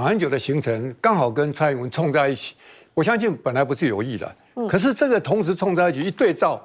马英九的行程刚好跟蔡英文冲在一起，我相信本来不是有意的，可是这个同时冲在一起一对照，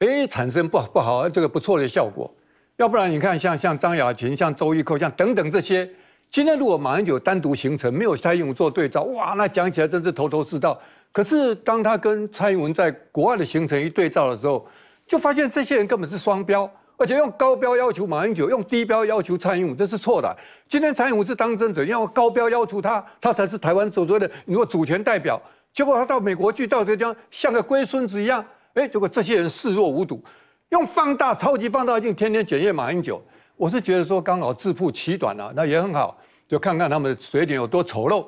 哎，产生不不好这个不错的效果。要不然你看像像张亚勤、像周玉蔻、像等等这些，今天如果马英九单独行程没有蔡英文做对照，哇，那讲起来真是头头是道。可是当他跟蔡英文在国外的行程一对照的时候，就发现这些人根本是双标。而且用高标要求马英九，用低标要求蔡英文，这是错的。今天蔡英文是当政者，要高标要求他，他才是台湾所说的“如果主权代表”。结果他到美国去，到浙江，像个龟孙子一样。哎，结果这些人视若无睹，用放大超级放大镜天天检验马英九。我是觉得说，刚好自曝其短啊，那也很好，就看看他们的嘴脸有多丑陋。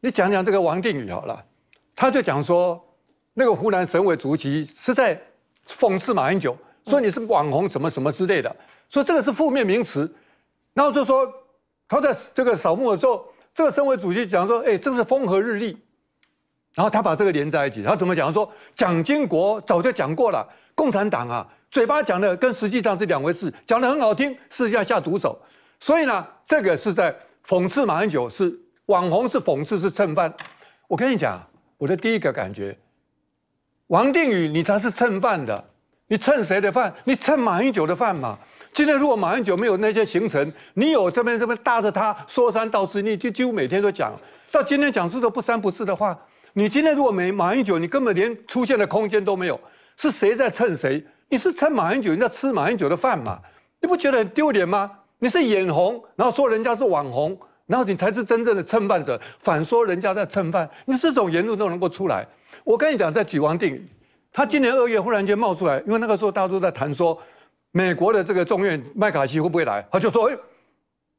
你讲讲这个王定宇好了，他就讲说，那个湖南省委主席是在讽刺马英九。说你是网红什么什么之类的，说这个是负面名词。然后就说他在这个扫墓的时候，这个身为主席讲说：“哎，这是风和日丽。”然后他把这个连在一起。他怎么讲？他说：“蒋经国早就讲过了，共产党啊，嘴巴讲的跟实际上是两回事，讲的很好听，私下下毒手。所以呢，这个是在讽刺马英九是网红，是讽刺，是蹭饭。我跟你讲，我的第一个感觉，王定宇，你才是蹭饭的。”你蹭谁的饭？你蹭马英九的饭嘛？今天如果马英九没有那些行程，你有这边这边搭着他说三道四，你就几乎每天都讲到今天讲出这不三不四的话。你今天如果没马英九，你根本连出现的空间都没有。是谁在蹭谁？你是蹭马英九，你在吃马英九的饭嘛？你不觉得很丢脸吗？你是眼红，然后说人家是网红，然后你才是真正的蹭饭者，反说人家在蹭饭。你这种言论都能够出来。我跟你讲，在举王定他今年二月忽然间冒出来，因为那个时候大家都在谈说美国的这个众院麦卡锡会不会来，他就说：哎，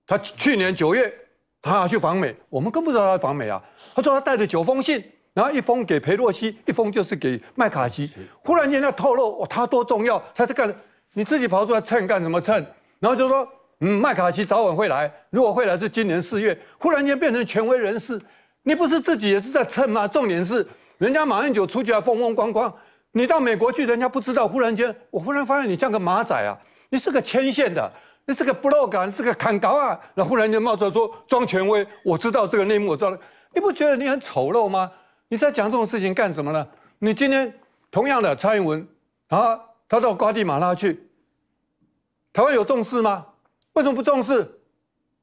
他去年九月他要去访美，我们更不知道他访美啊。他说他带着九封信，然后一封给佩洛西，一封就是给麦卡锡。忽然间要透露哇，他多重要，他是干？你自己跑出来蹭干什么蹭？然后就说：嗯，麦卡锡早晚会来，如果会来是今年四月。忽然间变成权威人士，你不是自己也是在蹭吗？重点是人家马英九出去还风风光光。你到美国去，人家不知道。忽然间，我忽然发现你像个马仔啊，你是个牵线的，你是个布洛你是个砍高啊。后忽然间冒出来说装权威，我知道这个内幕，我知道，你不觉得你很丑陋吗？你在讲这种事情干什么呢？你今天同样的蔡英文啊，他到瓜地马拉去，台湾有重视吗？为什么不重视？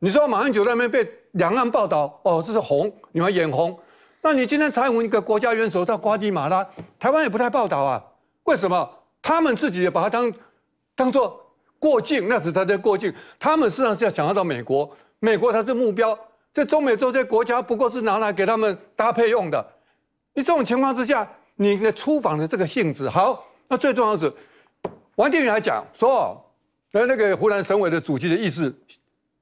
你说马英九那边被两岸报道，哦，这是红，你们眼红。那你今天采访一个国家元首到瓜地马拉，台湾也不太报道啊？为什么？他们自己也把它当当做过境，那是他在过境，他们事实上是要想要到美国，美国才是目标，在中美洲这些国家不过是拿来给他们搭配用的。你这种情况之下，你的出访的这个性质好。那最重要是，王建宇还讲说，那那个湖南省委的主席的意思，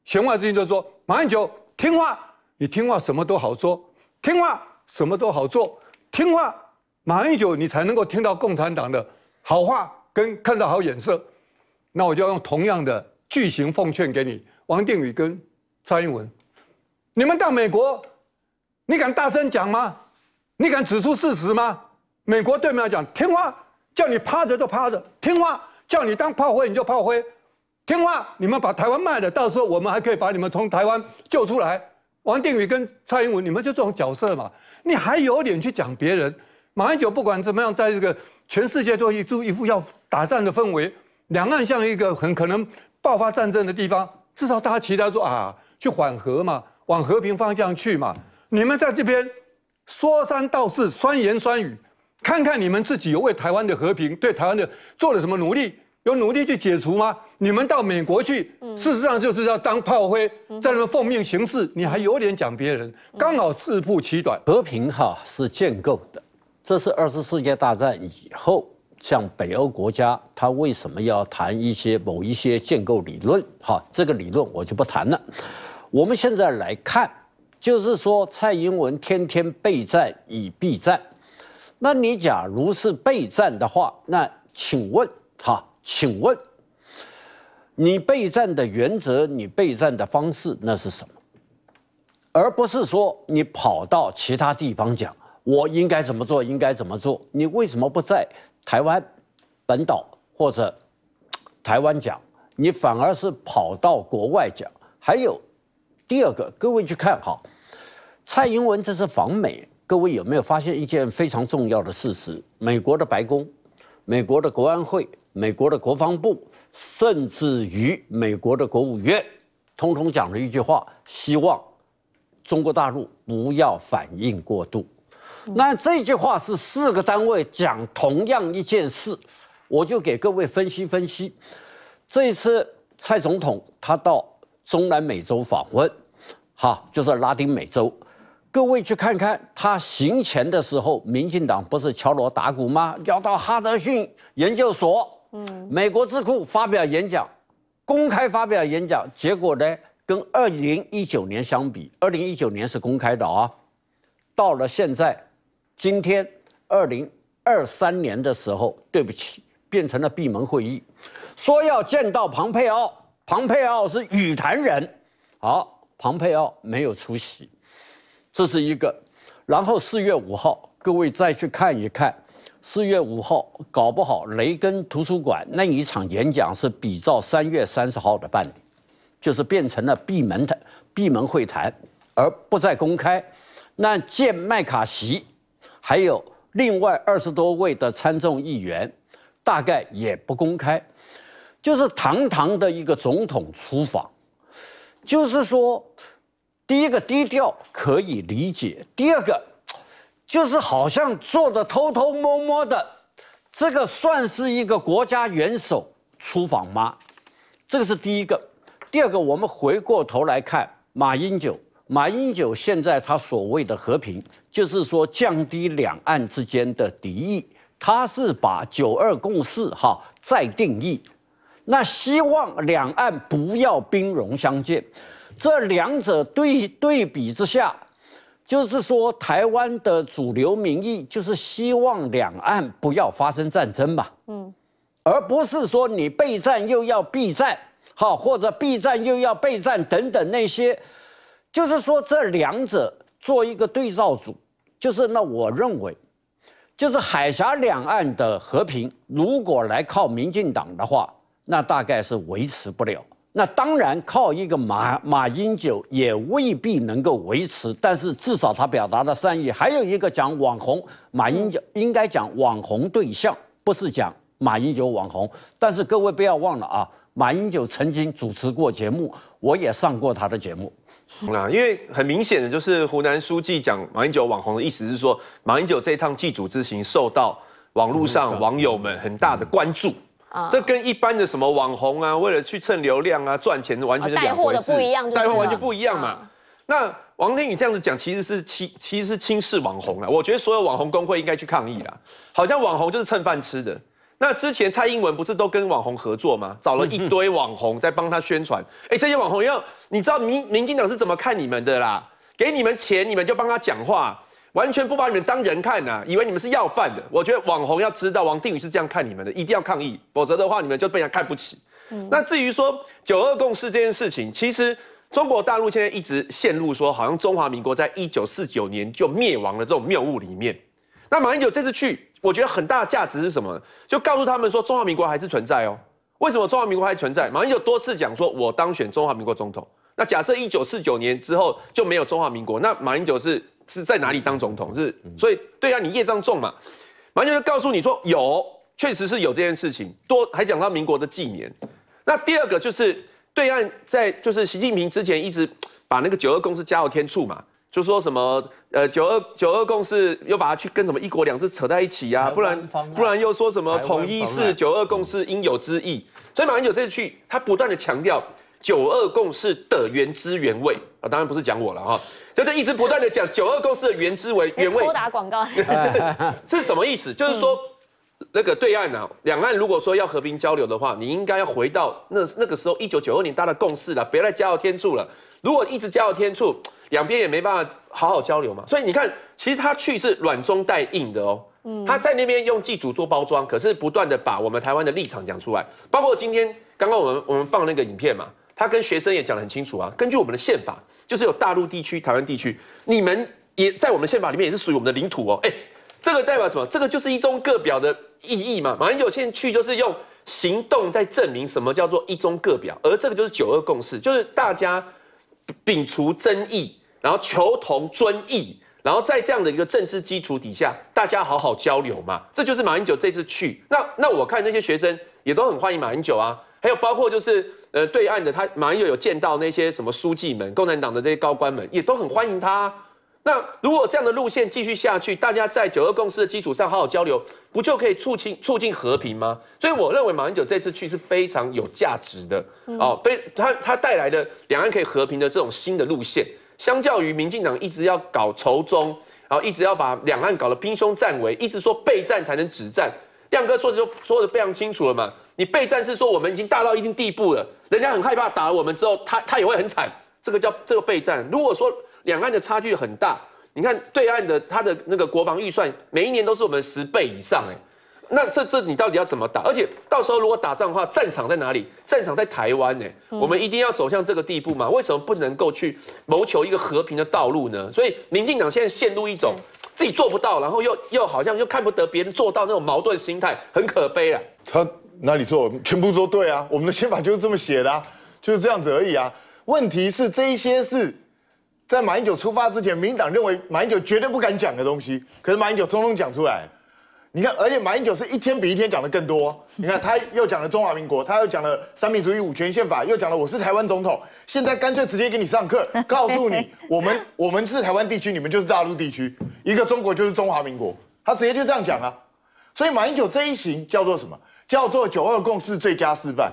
弦外之音就是说，马英九听话，你听话什么都好说。听话，什么都好做。听话，马英九，你才能够听到共产党的好话跟看到好眼色。那我就要用同样的句型奉劝给你：王定宇跟蔡英文，你们到美国，你敢大声讲吗？你敢指出事实吗？美国对面讲听话，叫你趴着就趴着，听话叫你当炮灰你就炮灰，听话你们把台湾卖了，到时候我们还可以把你们从台湾救出来。王定宇跟蔡英文，你们就这种角色嘛？你还有脸去讲别人？马英九不管怎么样，在这个全世界都一做一副要打战的氛围，两岸像一个很可能爆发战争的地方，至少大家期待说啊，去缓和嘛，往和平方向去嘛。你们在这边说三道四，酸言酸语，看看你们自己有为台湾的和平、对台湾的做了什么努力？有努力去解除吗？你们到美国去，事实上就是要当炮灰，在那奉命行事，你还有脸讲别人？刚好自曝其短。和平哈是建构的，这是二次世界大战以后，像北欧国家，他为什么要谈一些某一些建构理论？哈，这个理论我就不谈了。我们现在来看，就是说蔡英文天天备战以避战，那你假如是备战的话，那请问哈？请问，你备战的原则，你备战的方式那是什么？而不是说你跑到其他地方讲，我应该怎么做，应该怎么做？你为什么不在台湾本岛或者台湾讲？你反而是跑到国外讲？还有第二个，各位去看哈，蔡英文这是访美。各位有没有发现一件非常重要的事实？美国的白宫，美国的国安会。美国的国防部，甚至于美国的国务院，通通讲了一句话，希望中国大陆不要反应过度。那这句话是四个单位讲同样一件事，我就给各位分析分析。这次蔡总统他到中南美洲访问，哈，就是拉丁美洲，各位去看看，他行前的时候，民进党不是敲锣打鼓吗？要到哈德逊研究所。嗯，美国智库发表演讲，公开发表演讲，结果呢？跟二零一九年相比，二零一九年是公开的啊，到了现在，今天二零二三年的时候，对不起，变成了闭门会议，说要见到庞佩奥，庞佩奥是羽坛人，好，庞佩奥没有出席，这是一个。然后四月五号，各位再去看一看。四月五号，搞不好雷根图书馆那一场演讲是比照三月三十号的办理，就是变成了闭门的闭门会谈，而不再公开。那见麦卡锡，还有另外二十多位的参众议员，大概也不公开。就是堂堂的一个总统出访，就是说，第一个低调可以理解，第二个。就是好像做的偷偷摸摸的，这个算是一个国家元首出访吗？这个是第一个。第二个，我们回过头来看马英九，马英九现在他所谓的和平，就是说降低两岸之间的敌意，他是把九二共识哈再定义，那希望两岸不要兵戎相见。这两者对对比之下。就是说，台湾的主流民意就是希望两岸不要发生战争嘛，嗯，而不是说你备战又要避战，好，或者避战又要备战等等那些，就是说这两者做一个对照组，就是那我认为，就是海峡两岸的和平，如果来靠民进党的话，那大概是维持不了。那当然，靠一个马马英九也未必能够维持，但是至少他表达了善意。还有一个讲网红马英九，应该讲网红对象，不是讲马英九网红。但是各位不要忘了啊，马英九曾经主持过节目，我也上过他的节目。那因为很明显的就是湖南书记讲马英九网红的意思是说，马英九这一趟祭祖之行受到网络上网友们很大的关注。这跟一般的什么网红啊，为了去蹭流量啊赚钱，完全带货的不一样，带货完全不一样嘛。那王天宇这样子讲，其实是轻，其实是轻视网红了。我觉得所有网红工会应该去抗议啦，好像网红就是蹭饭吃的。那之前蔡英文不是都跟网红合作吗？找了一堆网红在帮他宣传。哎，这些网红，要你知道民民进党是怎么看你们的啦？给你们钱，你们就帮他讲话。完全不把你们当人看啊，以为你们是要饭的。我觉得网红要知道，王定宇是这样看你们的，一定要抗议，否则的话你们就被人看不起。嗯，那至于说九二共识这件事情，其实中国大陆现在一直陷入说好像中华民国在一九四九年就灭亡了这种谬误里面。那马英九这次去，我觉得很大的价值是什么？就告诉他们说中华民国还是存在哦。为什么中华民国还存在？马英九多次讲说我当选中华民国总统。那假设一九四九年之后就没有中华民国，那马英九是？是在哪里当总统？是所以对岸你业障重嘛，英九就告诉你说有，确实是有这件事情。多还讲到民国的纪年。那第二个就是对岸在，就是习近平之前一直把那个九二共识加到添醋嘛，就说什么呃九二九二共识又把它去跟什么一国两制扯在一起呀，不然不然又说什么统一是九二共识应有之意。所以马英九这次去，他不断的强调九二共识的原汁原味。啊，当然不是讲我了哈，就这一直不断的讲九二共识的原汁为原味。多打广告，是什么意思？就是说，那个对岸啊，两岸如果说要和平交流的话，你应该要回到那那个时候一九九二年大的共识了，别再加到天醋了。如果一直加到天醋，两边也没办法好好交流嘛。所以你看，其实他去是软中带硬的哦，他在那边用祭祖做包装，可是不断的把我们台湾的立场讲出来。包括今天刚刚我们我们放那个影片嘛，他跟学生也讲得很清楚啊，根据我们的宪法。就是有大陆地区、台湾地区，你们也在我们宪法里面也是属于我们的领土哦。哎，这个代表什么？这个就是一中各表的意义嘛。马英九现在去就是用行动在证明什么叫做一中各表，而这个就是九二共识，就是大家摒除争议，然后求同尊异，然后在这样的一个政治基础底下，大家好好交流嘛。这就是马英九这次去。那那我看那些学生也都很欢迎马英九啊，还有包括就是。呃，对岸的他马英九有见到那些什么书记们、共产党的这些高官们，也都很欢迎他。那如果这样的路线继续下去，大家在九二共识的基础上好好交流，不就可以促进促进和平吗？所以我认为马英九这次去是非常有价值的。哦，被他他带来的两岸可以和平的这种新的路线，相较于民进党一直要搞仇中，然后一直要把两岸搞得兵凶战危，一直说备战才能止战，亮哥说的就说的非常清楚了嘛。你备战是说我们已经大到一定地步了，人家很害怕打了我们之后，他他也会很惨，这个叫这个备战。如果说两岸的差距很大，你看对岸的他的那个国防预算，每一年都是我们十倍以上哎，那这这你到底要怎么打？而且到时候如果打仗的话，战场在哪里？战场在台湾哎，我们一定要走向这个地步吗？为什么不能够去谋求一个和平的道路呢？所以民进党现在陷入一种自己做不到，然后又又好像又看不得别人做到那种矛盾心态，很可悲啊。他那你说全部都对啊？我们的宪法就是这么写的，啊，就是这样子而已啊。问题是这一些是在马英九出发之前，民党认为马英九绝对不敢讲的东西，可是马英九通通讲出来。你看，而且马英九是一天比一天讲的更多。你看，他又讲了中华民国，他又讲了三民主义五权宪法，又讲了我是台湾总统。现在干脆直接给你上课，告诉你我们我们是台湾地区，你们就是大陆地区，一个中国就是中华民国。他直接就这样讲啊。所以马英九这一行叫做什么？叫做九二共识最佳示范，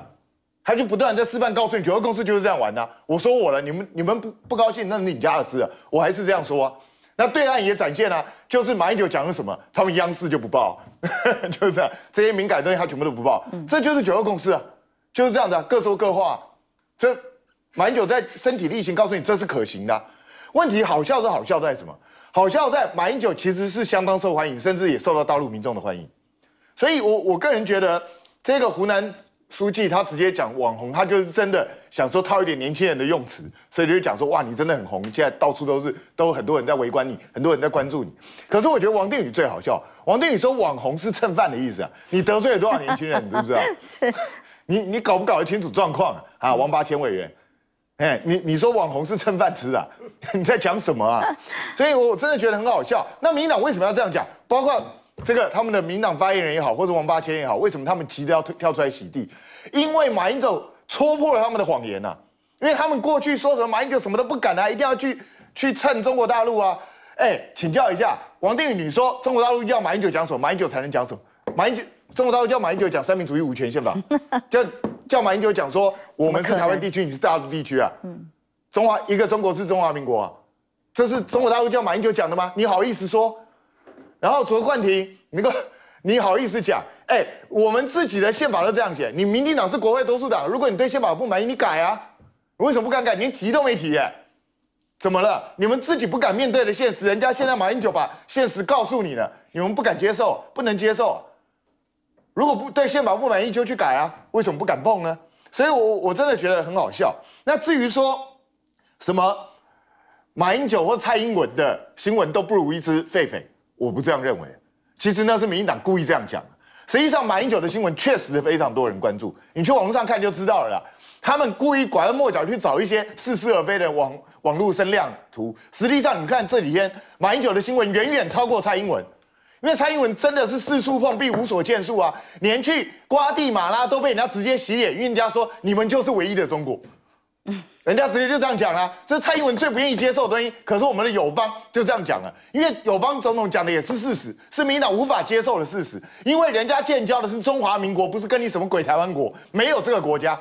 他就不断在示范，告诉你九二共识就是这样玩的。我说我了，你们你们不不高兴，那是你家的事。我还是这样说啊。那对岸也展现啊，就是马英九讲了什么，他们央视就不报，就是这样，这些敏感东西他全部都不报。这就是九二共识啊，就是这样的，各说各话。这马英九在身体力行告诉你，这是可行的。问题好笑是好笑在什么？好笑在马英九其实是相当受欢迎，甚至也受到大陆民众的欢迎。所以，我我个人觉得，这个湖南书记他直接讲网红，他就是真的想说套一点年轻人的用词，所以就讲说，哇，你真的很红，现在到处都是，都很多人在围观你，很多人在关注你。可是我觉得王定宇最好笑，王定宇说网红是蹭饭的意思啊，你得罪了多少年轻人，你知不知道？是。你你搞不搞得清楚状况啊，王八千委员？哎，你你说网红是蹭饭吃的，你在讲什么啊？所以我真的觉得很好笑。那民党为什么要这样讲？包括。这个他们的民党发言人也好，或者王八千也好，为什么他们急着要跳出来洗地？因为马英九戳破了他们的谎言呐！因为他们过去说什么马英九什么都不敢啊，一定要去去蹭中国大陆啊！哎，请教一下王定宇，你说中国大陆叫马英九讲什么？马英九才能讲什么？马英九中国大陆叫马英九讲三民主义无权限吧？叫叫马英九讲说我们是台湾地区，你是大陆地区啊？嗯，中华一个中国是中华民国，这是中国大陆叫马英九讲的吗？你好意思说？然后卓冠廷，那个 你好意思讲？哎，我们自己的宪法都这样写，你民进党是国会多数党，如果你对宪法不满意，你改啊！为什么不敢改？连提都没提耶？怎么了？你们自己不敢面对的现实，人家现在马英九把现实告诉你了，你们不敢接受，不能接受。如果不对宪法不满意，就去改啊！为什么不敢碰呢？所以我我真的觉得很好笑。那至于说什么马英九或蔡英文的新闻都不如一只狒狒。我不这样认为，其实那是民进党故意这样讲。实际上，马英九的新闻确实非常多人关注，你去网络上看就知道了。他们故意拐弯抹角去找一些似是而非的网网络声量图。实际上，你看这几天马英九的新闻远远超过蔡英文，因为蔡英文真的是四处碰壁无所建树啊，连去瓜地马拉都被人家直接洗脸，因为人家说你们就是唯一的中国。嗯，人家直接就这样讲了，这是蔡英文最不愿意接受的东西。可是我们的友邦就这样讲了，因为友邦总统讲的也是事实，是民进党无法接受的事实。因为人家建交的是中华民国，不是跟你什么鬼台湾国，没有这个国家，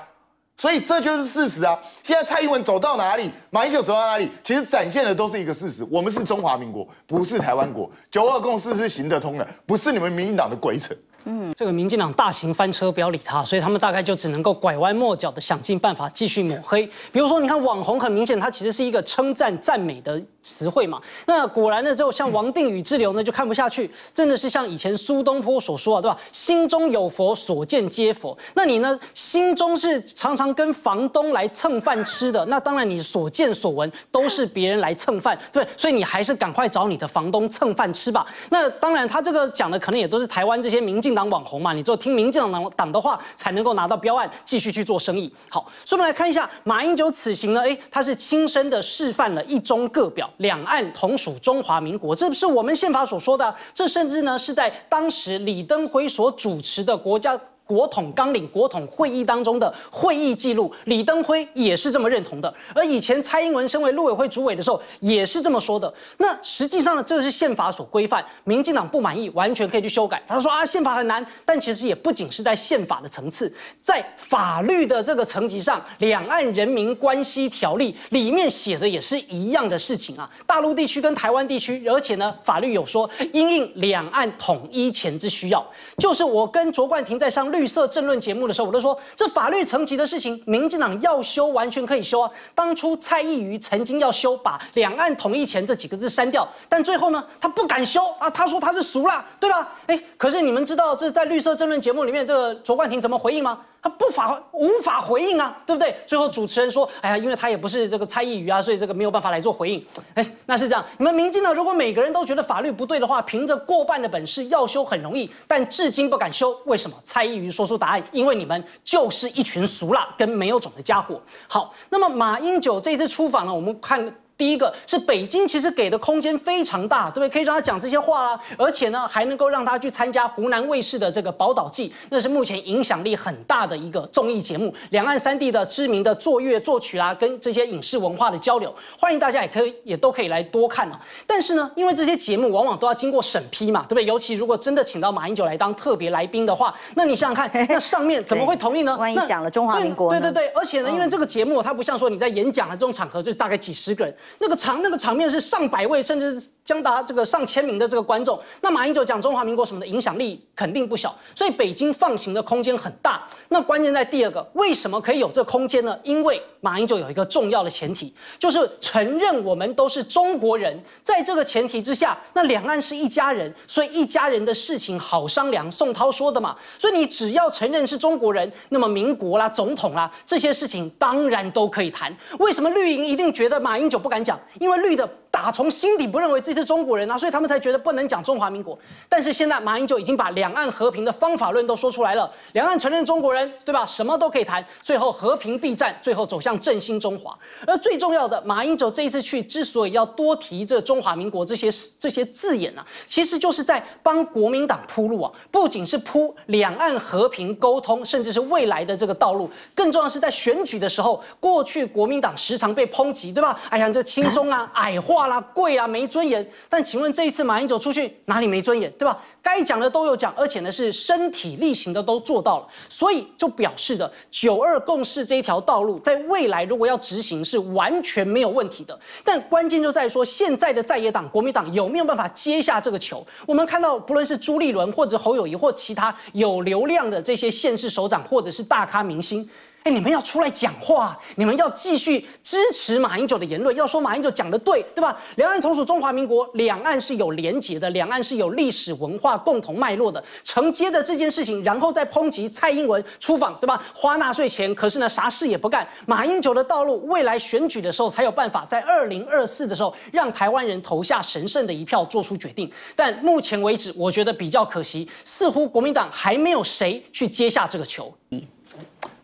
所以这就是事实啊。现在蔡英文走到哪里，马英九走到哪里，其实展现的都是一个事实：我们是中华民国，不是台湾国。九二共识是行得通的，不是你们民进党的鬼扯。嗯，这个民进党大型翻车，不要理他，所以他们大概就只能够拐弯抹角的想尽办法继续抹黑。比如说，你看网红，很明显，它其实是一个称赞、赞美的词汇嘛。那果然呢，就像王定宇之流呢，就看不下去，真的是像以前苏东坡所说啊，对吧？心中有佛，所见皆佛。那你呢，心中是常常跟房东来蹭饭吃的，那当然你所见所闻都是别人来蹭饭，对，所以你还是赶快找你的房东蹭饭吃吧。那当然，他这个讲的可能也都是台湾这些民进。党网红嘛，你只有听民进党党的话，才能够拿到标案，继续去做生意。好，所以我们来看一下马英九此行呢，哎，他是亲身的示范了“一中各表”，两岸同属中华民国，这不是我们宪法所说的，这甚至呢是在当时李登辉所主持的国家。国统纲领、国统会议当中的会议记录，李登辉也是这么认同的。而以前蔡英文身为陆委会主委的时候，也是这么说的。那实际上呢，这是宪法所规范，民进党不满意，完全可以去修改。他说啊，宪法很难，但其实也不仅是在宪法的层次，在法律的这个层级上，《两岸人民关系条例》里面写的也是一样的事情啊。大陆地区跟台湾地区，而且呢，法律有说，因应两岸统一前之需要，就是我跟卓冠廷在商律。绿色政论节目的时候，我都说这法律层级的事情，民进党要修完全可以修啊。当初蔡英瑜曾经要修，把“两岸统一前”这几个字删掉，但最后呢，他不敢修啊。他说他是俗了，对吧？哎，可是你们知道这在绿色争论节目里面，这个卓冠廷怎么回应吗？他不法无法回应啊，对不对？最后主持人说，哎呀，因为他也不是这个蔡依瑜啊，所以这个没有办法来做回应。哎，那是这样，你们民进党如果每个人都觉得法律不对的话，凭着过半的本事要修很容易，但至今不敢修，为什么？蔡依瑜说出答案，因为你们就是一群俗辣跟没有种的家伙。好，那么马英九这次出访呢，我们看。第一个是北京，其实给的空间非常大，对不对？可以让他讲这些话啊，而且呢，还能够让他去参加湖南卫视的这个《宝岛记》，那是目前影响力很大的一个综艺节目。两岸三地的知名的作乐作曲啊，跟这些影视文化的交流，欢迎大家也可以也都可以来多看啊。但是呢，因为这些节目往往都要经过审批嘛，对不对？尤其如果真的请到马英九来当特别来宾的话，那你想想看，那上面怎么会同意呢？万一讲了中华民国？对对对，而且呢，因为这个节目它不像说你在演讲的这种场合，就大概几十个人。那个场那个场面是上百位，甚至将达这个上千名的这个观众。那马英九讲中华民国什么的，影响力肯定不小，所以北京放行的空间很大。那关键在第二个，为什么可以有这空间呢？因为马英九有一个重要的前提，就是承认我们都是中国人。在这个前提之下，那两岸是一家人，所以一家人的事情好商量。宋涛说的嘛，所以你只要承认是中国人，那么民国啦、总统啦这些事情当然都可以谈。为什么绿营一定觉得马英九不敢？讲，因为绿的。打从心底不认为自己是中国人啊，所以他们才觉得不能讲中华民国。但是现在马英九已经把两岸和平的方法论都说出来了，两岸承认中国人，对吧？什么都可以谈，最后和平避战，最后走向振兴中华。而最重要的，马英九这一次去之所以要多提这中华民国这些这些字眼呢，其实就是在帮国民党铺路啊，不仅是铺两岸和平沟通，甚至是未来的这个道路。更重要是在选举的时候，过去国民党时常被抨击，对吧？哎呀，这亲中啊，矮化。贵啦、贵啦、没尊严。但请问这一次马英九出去哪里没尊严，对吧？该讲的都有讲，而且呢是身体力行的都做到了，所以就表示的九二共识这条道路在未来如果要执行是完全没有问题的。但关键就在于说现在的在野党、国民党有没有办法接下这个球？我们看到不论是朱立伦或者侯友谊或其他有流量的这些县市首长或者是大咖明星。哎，你们要出来讲话！你们要继续支持马英九的言论，要说马英九讲的对，对吧？两岸同属中华民国，两岸是有连结的，两岸是有历史文化共同脉络的，承接的这件事情，然后再抨击蔡英文出访，对吧？花纳税钱，可是呢，啥事也不干。马英九的道路，未来选举的时候才有办法，在二零二四的时候让台湾人投下神圣的一票，做出决定。但目前为止，我觉得比较可惜，似乎国民党还没有谁去接下这个球。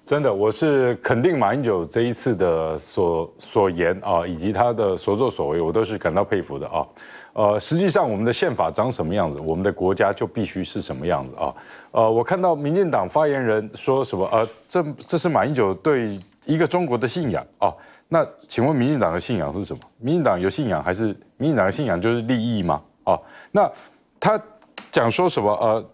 真的，我是肯定马英九这一次的所所言啊，以及他的所作所为，我都是感到佩服的啊。呃，实际上我们的宪法长什么样子，我们的国家就必须是什么样子啊。呃，我看到民进党发言人说什么，呃，这这是马英九对一个中国的信仰啊。那请问民进党的信仰是什么？民进党有信仰还是民进党的信仰就是利益吗？啊，那他讲说什么？呃。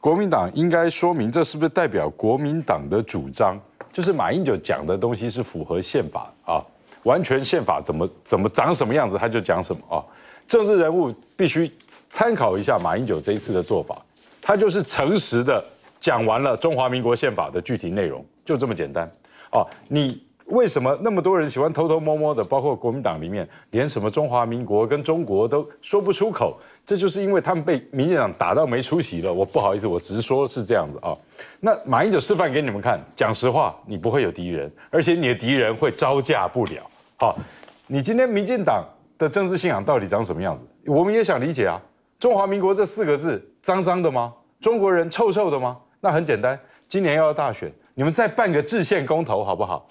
国民党应该说明，这是不是代表国民党的主张？就是马英九讲的东西是符合宪法啊，完全宪法怎么怎么长什么样子他就讲什么啊。政治人物必须参考一下马英九这一次的做法，他就是诚实的讲完了中华民国宪法的具体内容，就这么简单啊。你。为什么那么多人喜欢偷偷摸摸的？包括国民党里面，连什么中华民国跟中国都说不出口，这就是因为他们被民进党打到没出息了。我不好意思，我直说，是这样子啊。那马英九示范给你们看，讲实话，你不会有敌人，而且你的敌人会招架不了。好，你今天民进党的政治信仰到底长什么样子？我们也想理解啊。中华民国这四个字脏脏的吗？中国人臭臭的吗？那很简单，今年要大选，你们再办个制宪公投好不好？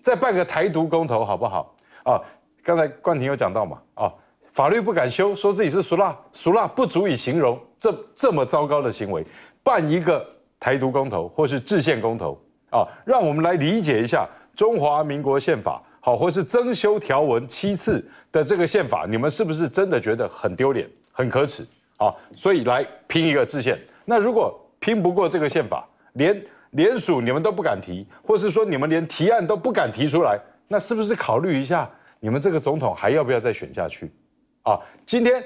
再办个台独公投好不好？啊，刚才冠廷有讲到嘛，啊，法律不敢修，说自己是俗辣，俗辣不足以形容这这么糟糕的行为。办一个台独公投或是制宪公投啊，让我们来理解一下中华民国宪法，好，或是增修条文七次的这个宪法，你们是不是真的觉得很丢脸、很可耻？啊，所以来拼一个制宪。那如果拼不过这个宪法，连。联署你们都不敢提，或是说你们连提案都不敢提出来，那是不是考虑一下，你们这个总统还要不要再选下去？啊，今天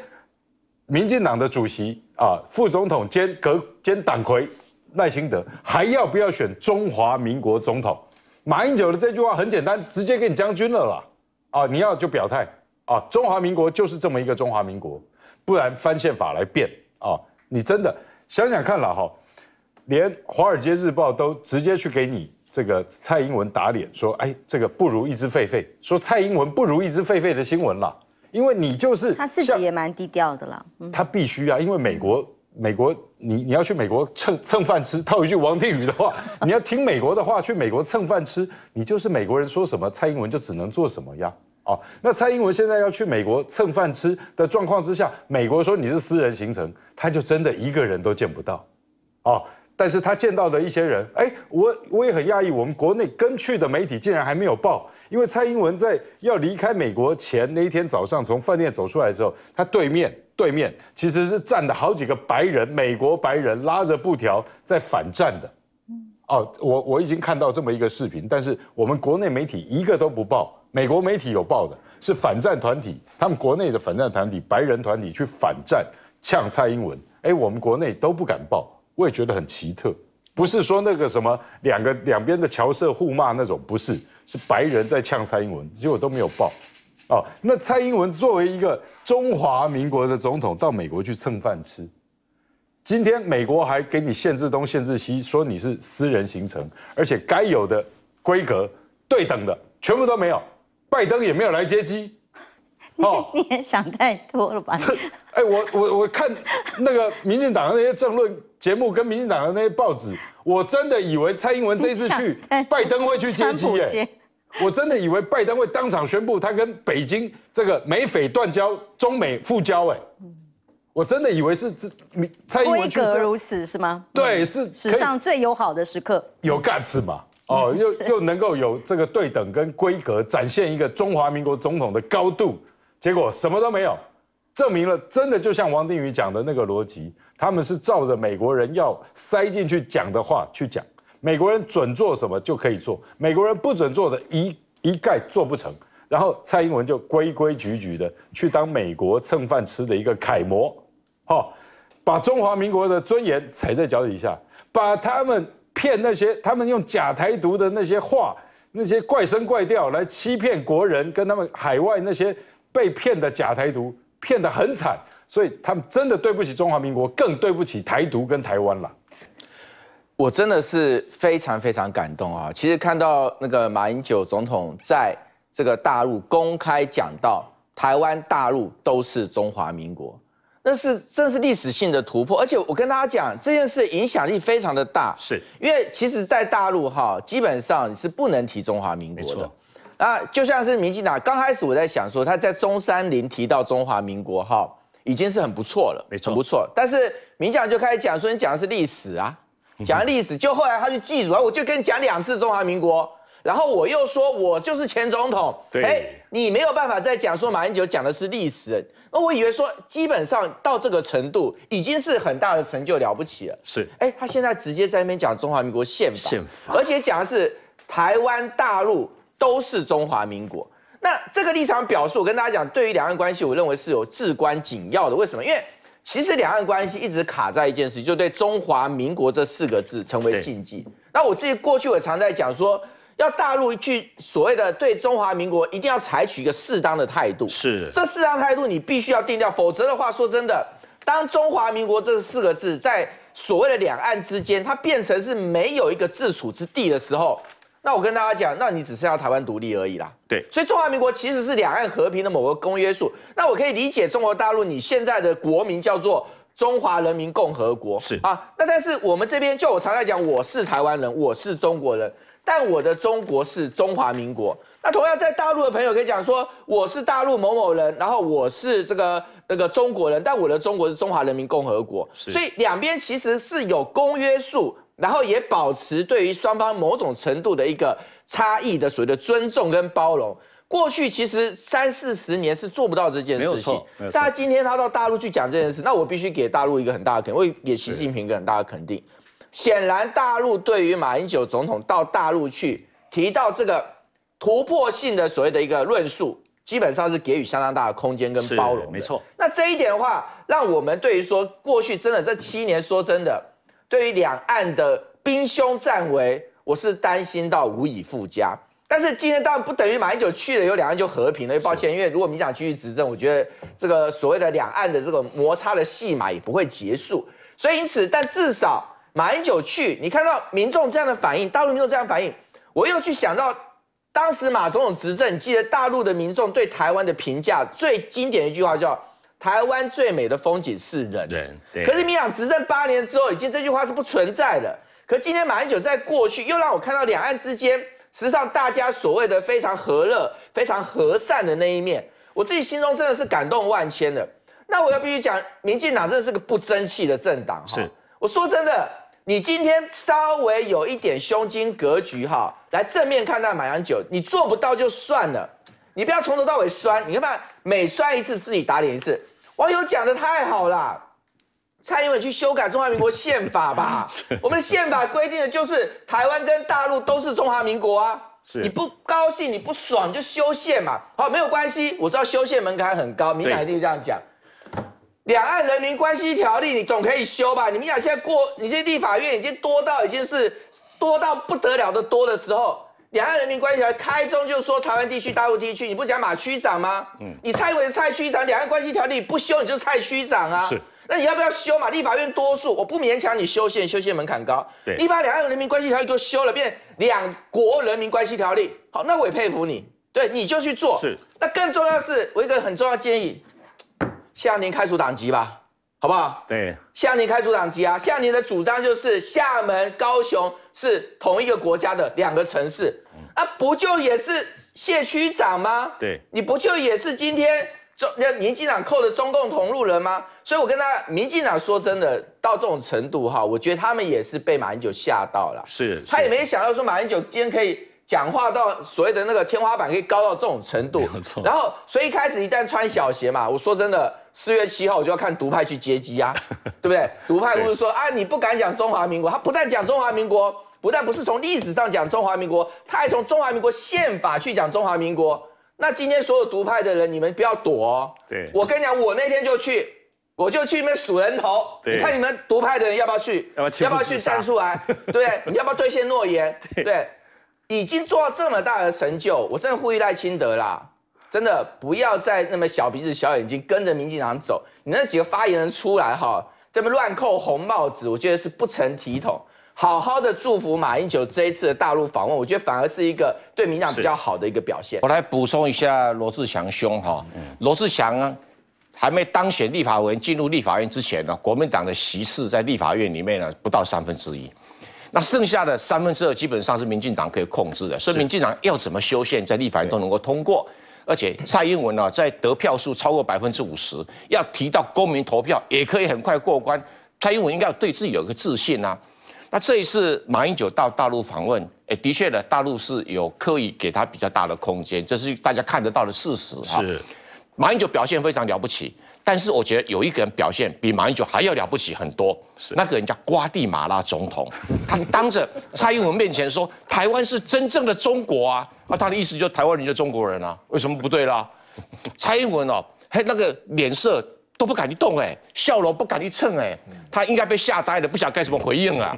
民进党的主席啊，副总统兼革兼党魁赖清德，还要不要选中华民国总统？马英九的这句话很简单，直接给你将军了啦。啊，你要就表态啊，中华民国就是这么一个中华民国，不然翻宪法来变啊？你真的想想看了哈。连《华尔街日报》都直接去给你这个蔡英文打脸，说：“哎，这个不如一只狒狒。”说蔡英文不如一只狒狒的新闻了，因为你就是他自己也蛮低调的了。他必须啊，因为美国，美国，你你要去美国蹭蹭饭吃，套一句王定宇的话，你要听美国的话，去美国蹭饭吃，你就是美国人说什么，蔡英文就只能做什么呀？啊，那蔡英文现在要去美国蹭饭吃的状况之下，美国说你是私人行程，他就真的一个人都见不到，哦。但是他见到的一些人，哎，我我也很讶异，我们国内跟去的媒体竟然还没有报，因为蔡英文在要离开美国前那一天早上从饭店走出来的时候，他对面对面其实是站的好几个白人，美国白人拉着布条在反战的。嗯，哦，我我已经看到这么一个视频，但是我们国内媒体一个都不报，美国媒体有报的，是反战团体，他们国内的反战团体，白人团体去反战，呛蔡英文，哎，我们国内都不敢报。我也觉得很奇特，不是说那个什么两个两边的侨社互骂那种，不是，是白人在呛蔡英文，结果都没有报，哦，那蔡英文作为一个中华民国的总统到美国去蹭饭吃，今天美国还给你限制东限制西，说你是私人行程，而且该有的规格对等的全部都没有，拜登也没有来接机，哦，你也想太多了吧？哎，我我我看那个民进党的那些政论。节目跟民进党的那些报纸，我真的以为蔡英文这次去，拜登会去接机耶，我真的以为拜登会当场宣布他跟北京这个美匪断交，中美复交哎，我真的以为是这蔡英文规格如此是吗？对，是史上最友好的时刻。有盖事嘛？哦，又又能够有这个对等跟规格，展现一个中华民国总统的高度，结果什么都没有，证明了真的就像王定宇讲的那个逻辑。他们是照着美国人要塞进去讲的话去讲，美国人准做什么就可以做，美国人不准做的一一概做不成。然后蔡英文就规规矩矩的去当美国蹭饭吃的一个楷模，哈，把中华民国的尊严踩在脚底下，把他们骗那些，他们用假台独的那些话，那些怪声怪调来欺骗国人，跟他们海外那些被骗的假台独骗得很惨。所以他们真的对不起中华民国，更对不起台独跟台湾了。我真的是非常非常感动啊！其实看到那个马英九总统在这个大陆公开讲到台湾、大陆都是中华民国，那是真是历史性的突破。而且我跟大家讲这件事影响力非常的大，是因为其实，在大陆哈，基本上是不能提中华民国的。那就像是民进党刚开始我在想说他在中山陵提到中华民国哈。已经是很不错了，没错，不错。但是民进就开始讲，说你讲的是历史啊，讲历史。就后来他就记住，我就跟你讲两次中华民国，然后我又说我就是前总统。对，哎，你没有办法再讲说马英九讲的是历史。那我以为说，基本上到这个程度已经是很大的成就了，不起了。是，哎，他现在直接在那边讲中华民国宪法，宪法，而且讲的是台湾、大陆都是中华民国。那这个立场表述，我跟大家讲，对于两岸关系，我认为是有至关紧要的。为什么？因为其实两岸关系一直卡在一件事，就对“中华民国”这四个字成为禁忌。那我自己过去我常在讲说，要大陆去所谓的对“中华民国”一定要采取一个适当的态度。是，这适当态度你必须要定掉，否则的话，说真的，当“中华民国”这四个字在所谓的两岸之间，它变成是没有一个自处之地的时候。那我跟大家讲，那你只剩下台湾独立而已啦。对，所以中华民国其实是两岸和平的某个公约数。那我可以理解中国大陆你现在的国名叫做中华人民共和国，是啊。那但是我们这边就我常在讲，我是台湾人，我是中国人，但我的中国是中华民国。那同样在大陆的朋友可以讲说，我是大陆某某人，然后我是这个那个中国人，但我的中国是中华人民共和国。所以两边其实是有公约数。然后也保持对于双方某种程度的一个差异的所谓的尊重跟包容。过去其实三四十年是做不到这件事情。但今天他到大陆去讲这件事，那我必须给大陆一个很大的肯定，给习近平一个很大的肯定。显然，大陆对于马英九总统到大陆去提到这个突破性的所谓的一个论述，基本上是给予相当大的空间跟包容。没错。那这一点的话，让我们对于说过去真的这七年，说真的。对于两岸的兵凶战危，我是担心到无以复加。但是今天当然不等于马英九去了，有两岸就和平了。抱歉，因为如果民进党继续执政，我觉得这个所谓的两岸的这个摩擦的戏码也不会结束。所以因此，但至少马英九去，你看到民众这样的反应，大陆民众这样反应，我又去想到当时马总统执政，记得大陆的民众对台湾的评价，最经典的一句话叫。台湾最美的风景是人，人，可是民党执政八年之后，已经这句话是不存在了。可今天马英九在过去，又让我看到两岸之间，实际上大家所谓的非常和乐、非常和善的那一面，我自己心中真的是感动万千的。那我要必须讲，民进党真的是个不争气的政党。是，我说真的，你今天稍微有一点胸襟格局哈，来正面看待马英九，你做不到就算了，你不要从头到尾摔，你看每摔一次自己打脸一次。网友讲的太好了，蔡英文去修改中华民国宪法吧。我们的宪法规定的就是台湾跟大陆都是中华民国啊。你不高兴你不爽就修宪嘛。好，没有关系，我知道修宪门槛很高。民党一定这样讲。两岸人民关系条例你总可以修吧？你们党现在过，你现在立法院已经多到已经是多到不得了的多的时候。两岸人民关系条例开宗就说台湾地区、大陆地区，你不讲马区长吗？嗯，你蔡伟是蔡区长，两岸关系条例不修，你就是蔡区长啊。是，那你要不要修嘛？立法院多数，我不勉强你修宪，修宪门槛高。对，把两岸人民关系条例都修了，变两国人民关系条例。好，那我也佩服你。对，你就去做。是，那更重要是我一个很重要建议，向您开除党籍吧，好不好？对，向您开除党籍啊！向您的主张就是厦门、高雄。是同一个国家的两个城市啊，不就也是谢区长吗？对，你不就也是今天中民进党扣的中共同路人吗？所以，我跟他民进党说真的，到这种程度哈，我觉得他们也是被马英九吓到了。是，他也没想到说马英九今天可以讲话到所谓的那个天花板可以高到这种程度。然后，所以一开始一旦穿小鞋嘛，我说真的。四月七号我就要看独派去接机啊，对不对？独派不是说啊，你不敢讲中华民国，他不但讲中华民国，不但不是从历史上讲中华民国，他还从中华民国宪法去讲中华民国。那今天所有独派的人，你们不要躲。对，我跟你讲，我那天就去，我就去那边数人头。你看你们独派的人要不要去？要不要去站出来？对，你要不要兑现诺言？对，已经做到这么大的成就，我真的呼吁赖清德啦。真的不要再那么小鼻子小眼睛跟着民进党走，你那几个发言人出来哈，这么乱扣红帽子，我觉得是不成体统。好好的祝福马英九这一次的大陆访问，我觉得反而是一个对民党比较好的一个表现。我来补充一下罗志祥兄哈，罗志祥还没当选立法委员进入立法院之前呢，国民党的席次在立法院里面呢不到三分之一，那剩下的三分之二基本上是民进党可以控制的，所以民进党要怎么修宪在立法院都能够通过。而且蔡英文啊，在得票数超过百分之五十，要提到公民投票，也可以很快过关。蔡英文应该对自己有一个自信啊。那这一次马英九到大陆访问，哎，的确呢，大陆是有刻意给他比较大的空间，这是大家看得到的事实哈。是，马英九表现非常了不起。但是我觉得有一个人表现比马英九还要了不起很多，是那个人叫瓜地马拉总统，他当着蔡英文面前说台湾是真正的中国啊，那他的意思就台湾人就中国人啊，为什么不对啦？蔡英文哦，嘿那个脸色都不敢去动哎，笑容不敢去蹭哎，他应该被吓呆了，不晓该怎么回应啊，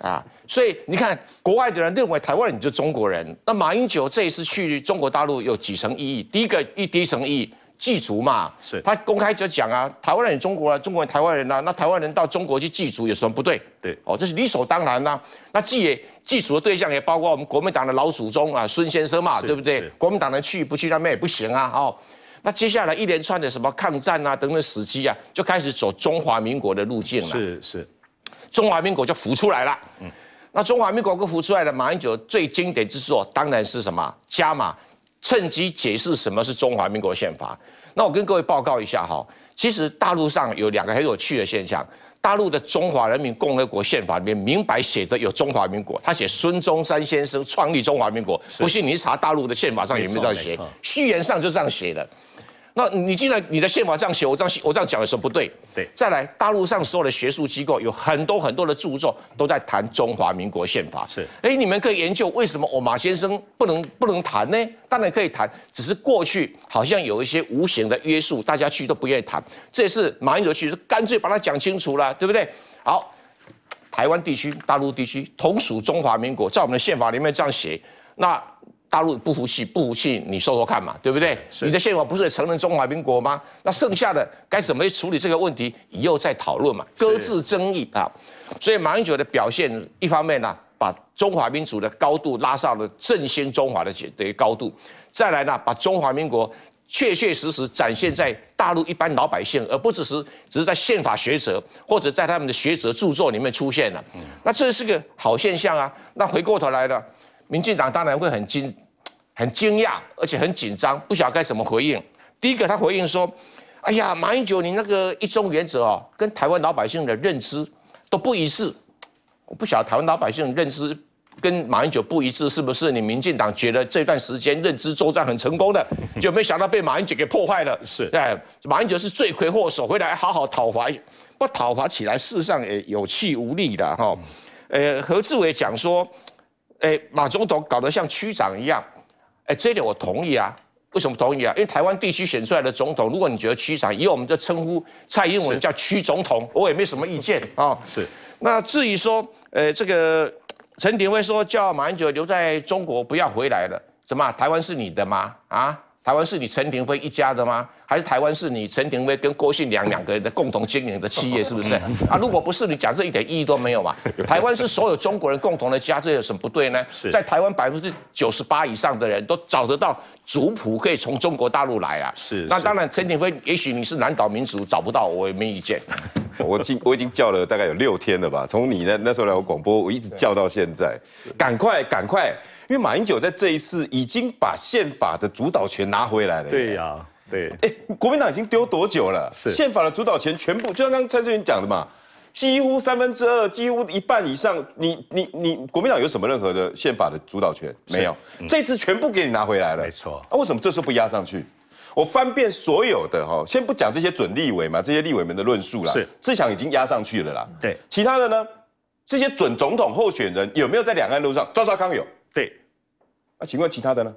啊，所以你看国外的人认为台湾人是中国人，那马英九这一次去中国大陆有几层意义，第一个一第一层意义。祭祖嘛，是，他公开就讲啊，台湾人、中国人、中国人、台湾人呐，那台湾人到中国去祭祖有什么不对？对，哦，这是理所当然呐。那祭也祭祖的对象也包括我们国民党的老祖宗啊，孙先生嘛，对不对？国民党的去不去那边也不行啊，哦。那接下来一连串的什么抗战啊等等时期啊，就开始走中华民国的路径了。是是，中华民国就浮出来了。嗯，那中华民国都浮出来了，马英九最经典之作当然是什么？加码。趁机解释什么是中华民国宪法。那我跟各位报告一下哈，其实大陆上有两个很有趣的现象。大陆的《中华人民共和国宪法》里面明摆写的有中华民国，他写孙中山先生创立中华民国。不信你查大陆的宪法上有没有这样写，序言上就这样写的。那你既然你的宪法这样写，我这样我这样讲时候不对。对，再来大陆上所有的学术机构有很多很多的著作都在谈中华民国宪法。是，哎，你们可以研究为什么我马先生不能不能谈呢？当然可以谈，只是过去好像有一些无形的约束，大家去都不愿意谈。这次马英九去，干脆把它讲清楚了，对不对？好，台湾地区、大陆地区同属中华民国，在我们的宪法里面这样写。那。大陆不服气，不服气，你说说看嘛，对不对？你的宪法不是也承认中华民国吗？那剩下的该怎么处理这个问题？以后再讨论嘛，搁置争议啊。所以马英九的表现，一方面呢，把中华民族的高度拉上了振兴中华的等于高度；再来呢，把中华民国确确实实展现在大陆一般老百姓，而不只是只是在宪法学者或者在他们的学者著作里面出现了。那这是个好现象啊。那回过头来呢。民进党当然会很惊、很惊讶，而且很紧张，不晓得该怎么回应。第一个，他回应说：“哎呀，马英九，你那个一中原则哦，跟台湾老百姓的认知都不一致。我不晓得台湾老百姓认知跟马英九不一致是不是？你民进党觉得这段时间认知作战很成功的，就没想到被马英九给破坏了。是，哎，马英九是罪魁祸首，回来好好讨伐，不讨伐起来，事实上也有气无力的哈。呃，何志伟讲说。”哎，马总统搞得像区长一样，哎，这点我同意啊。为什么同意啊？因为台湾地区选出来的总统，如果你觉得区长，以我们的称呼，蔡英文叫区总统，我也没什么意见啊。是。那至于说，呃，这个陈廷辉说叫马英九留在中国不要回来了，怎么台湾是你的吗？啊，台湾是你陈廷辉一家的吗？还是台湾是你陈廷威跟郭姓良两个人的共同经营的企业，是不是啊？如果不是，你讲这一点意义都没有嘛。台湾是所有中国人共同的家，这有什么不对呢？在台湾百分之九十八以上的人都找得到族谱，可以从中国大陆来啊。是，那当然，陈廷威，也许你是南岛民族找不到，我也没意见。我今我已经叫了大概有六天了吧，从你那那时候来我广播，我一直叫到现在，赶快赶快，因为马英九在这一次已经把宪法的主导权拿回来了。对呀。对，哎，国民党已经丢多久了？是宪法的主导权全部，就像刚刚蔡志云讲的嘛，几乎三分之二，几乎一半以上，你你你，国民党有什么任何的宪法的主导权？没有，这次全部给你拿回来了。没错，啊，为什么这次不压上去？我翻遍所有的哈，先不讲这些准立委嘛，这些立委们的论述了，是志祥已经压上去了啦。对，其他的呢，这些准总统候选人有没有在两岸路上？赵少康有，对，啊，请问其他的呢？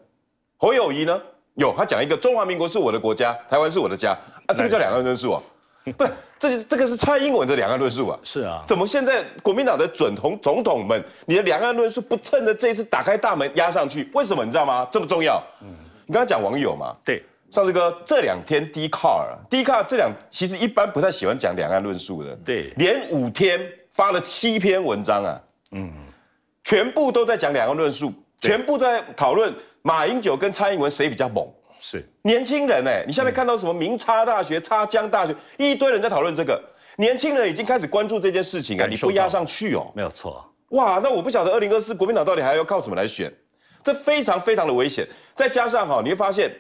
侯友谊呢？有他讲一个中华民国是我的国家，台湾是我的家啊，这个叫两岸论述啊，不是，这是这个是蔡英文的两岸论述啊，是啊，怎么现在国民党的准统总统们，你的两岸论述不趁着这一次打开大门压上去，为什么？你知道吗？这么重要。嗯，你刚刚讲网友嘛？对，上次哥这两天 D c a r d c a 卡这两其实一般不太喜欢讲两岸论述的，对，连五天发了七篇文章啊，嗯，全部都在讲两岸论述，全部都在讨论。马英九跟蔡英文谁比较猛？是年轻人哎，你下面看到什么明差大学、差江大学，一堆人在讨论这个，年轻人已经开始关注这件事情啊！你不压上去哦，没有错。哇，那我不晓得二零二四国民党到底还要靠什么来选，这非常非常的危险。再加上哈，你会发现，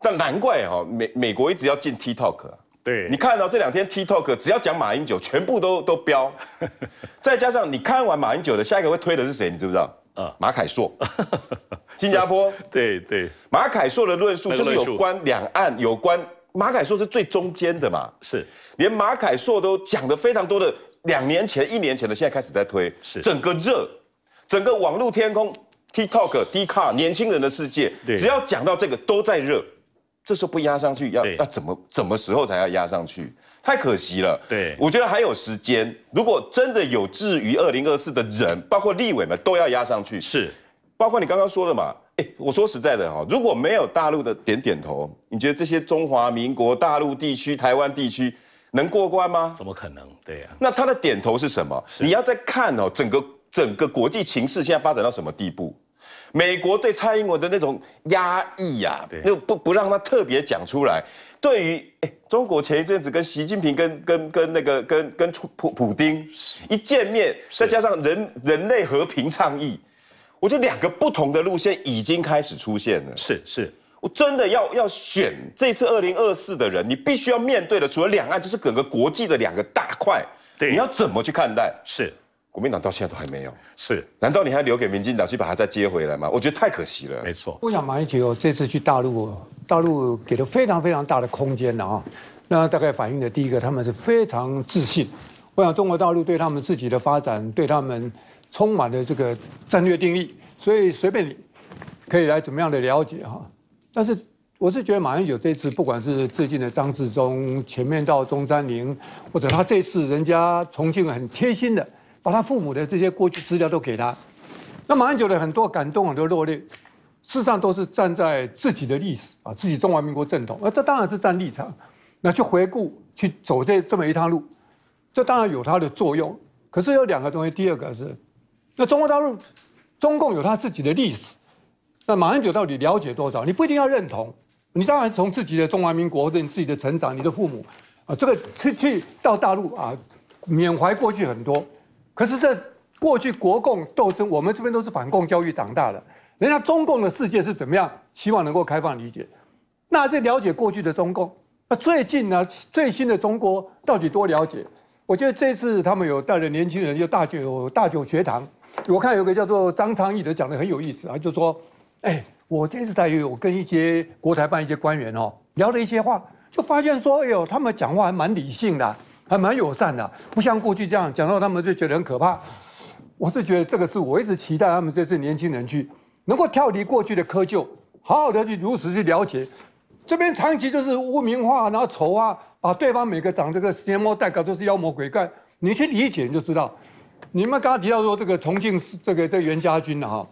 但难怪哈美美国一直要进 TikTok。对，你看到这两天 TikTok 只要讲马英九，全部都都飙。再加上你看完马英九的下一个会推的是谁？你知不知道？啊，马凯硕。新加坡，对对，马凯硕的论述就是有关两岸有关马凯硕是最中间的嘛，是连马凯硕都讲的非常多的，两年前、一年前的，现在开始在推，是整个热，整个网络天空 TikTok、D 卡，年轻人的世界，只要讲到这个都在热，这时候不压上去，要要怎么怎么时候才要压上去？太可惜了。对，我觉得还有时间，如果真的有志于二零二四的人，包括立委们都要压上去。是。包括你刚刚说的嘛，哎，我说实在的哈，如果没有大陆的点点头，你觉得这些中华民国大陆地区、台湾地区能过关吗？怎么可能？对呀。那他的点头是什么？你要再看哦，整个整个国际情势现在发展到什么地步？美国对蔡英文的那种压抑呀，又不不让他特别讲出来。对于哎，中国前一阵子跟习近平跟跟跟那个跟跟普普丁一见面，再加上人人类和平倡议。我觉得两个不同的路线已经开始出现了。是是，我真的要要选这次二零二四的人，你必须要面对的，除了两岸，就是整个国际的两个大块。对，你要怎么去看待？是，国民党到现在都还没有。是，难道你还留给民进党去把他再接回来吗？我觉得太可惜了。没错，我想马英九这次去大陆，大陆给了非常非常大的空间的哈。那大概反映的，第一个，他们是非常自信。我想中国大陆对他们自己的发展，对他们。充满了这个战略定力，所以随便你，可以来怎么样的了解哈。但是我是觉得马英九这次不管是最近的张志忠，前面到中山陵，或者他这次人家重庆很贴心的把他父母的这些过去资料都给他，那马英九的很多感动很多落泪，事实上都是站在自己的历史啊，自己中华民国正统，那这当然是站立场。那去回顾去走这这么一趟路，这当然有它的作用。可是有两个东西，第二个是。那中国大陆，中共有他自己的历史。那马英九到底了解多少？你不一定要认同，你当然从自己的中华民国，从你自己的成长，你的父母，啊，这个去去到大陆啊，缅怀过去很多。可是这过去国共斗争，我们这边都是反共教育长大的，人家中共的世界是怎么样？希望能够开放理解。那这了解过去的中共，那最近呢？最新的中国到底多了解？我觉得这次他们有带着年轻人，有大九大九学堂。我看有个叫做张昌义的讲的很有意思啊，就说：“哎，我这次台有跟一些国台办一些官员哦聊了一些话，就发现说，哎呦，他们讲话还蛮理性的，还蛮友善的，不像过去这样讲到他们就觉得很可怕。我是觉得这个是我一直期待他们这次年轻人去能够跳离过去的窠臼，好好的去如实去了解。这边长期就是污名化，然后丑啊啊，对方每个长这个什么代表都是妖魔鬼怪，你去理解你就知道。”你们刚刚提到说这个重庆市这个这袁家军的哈，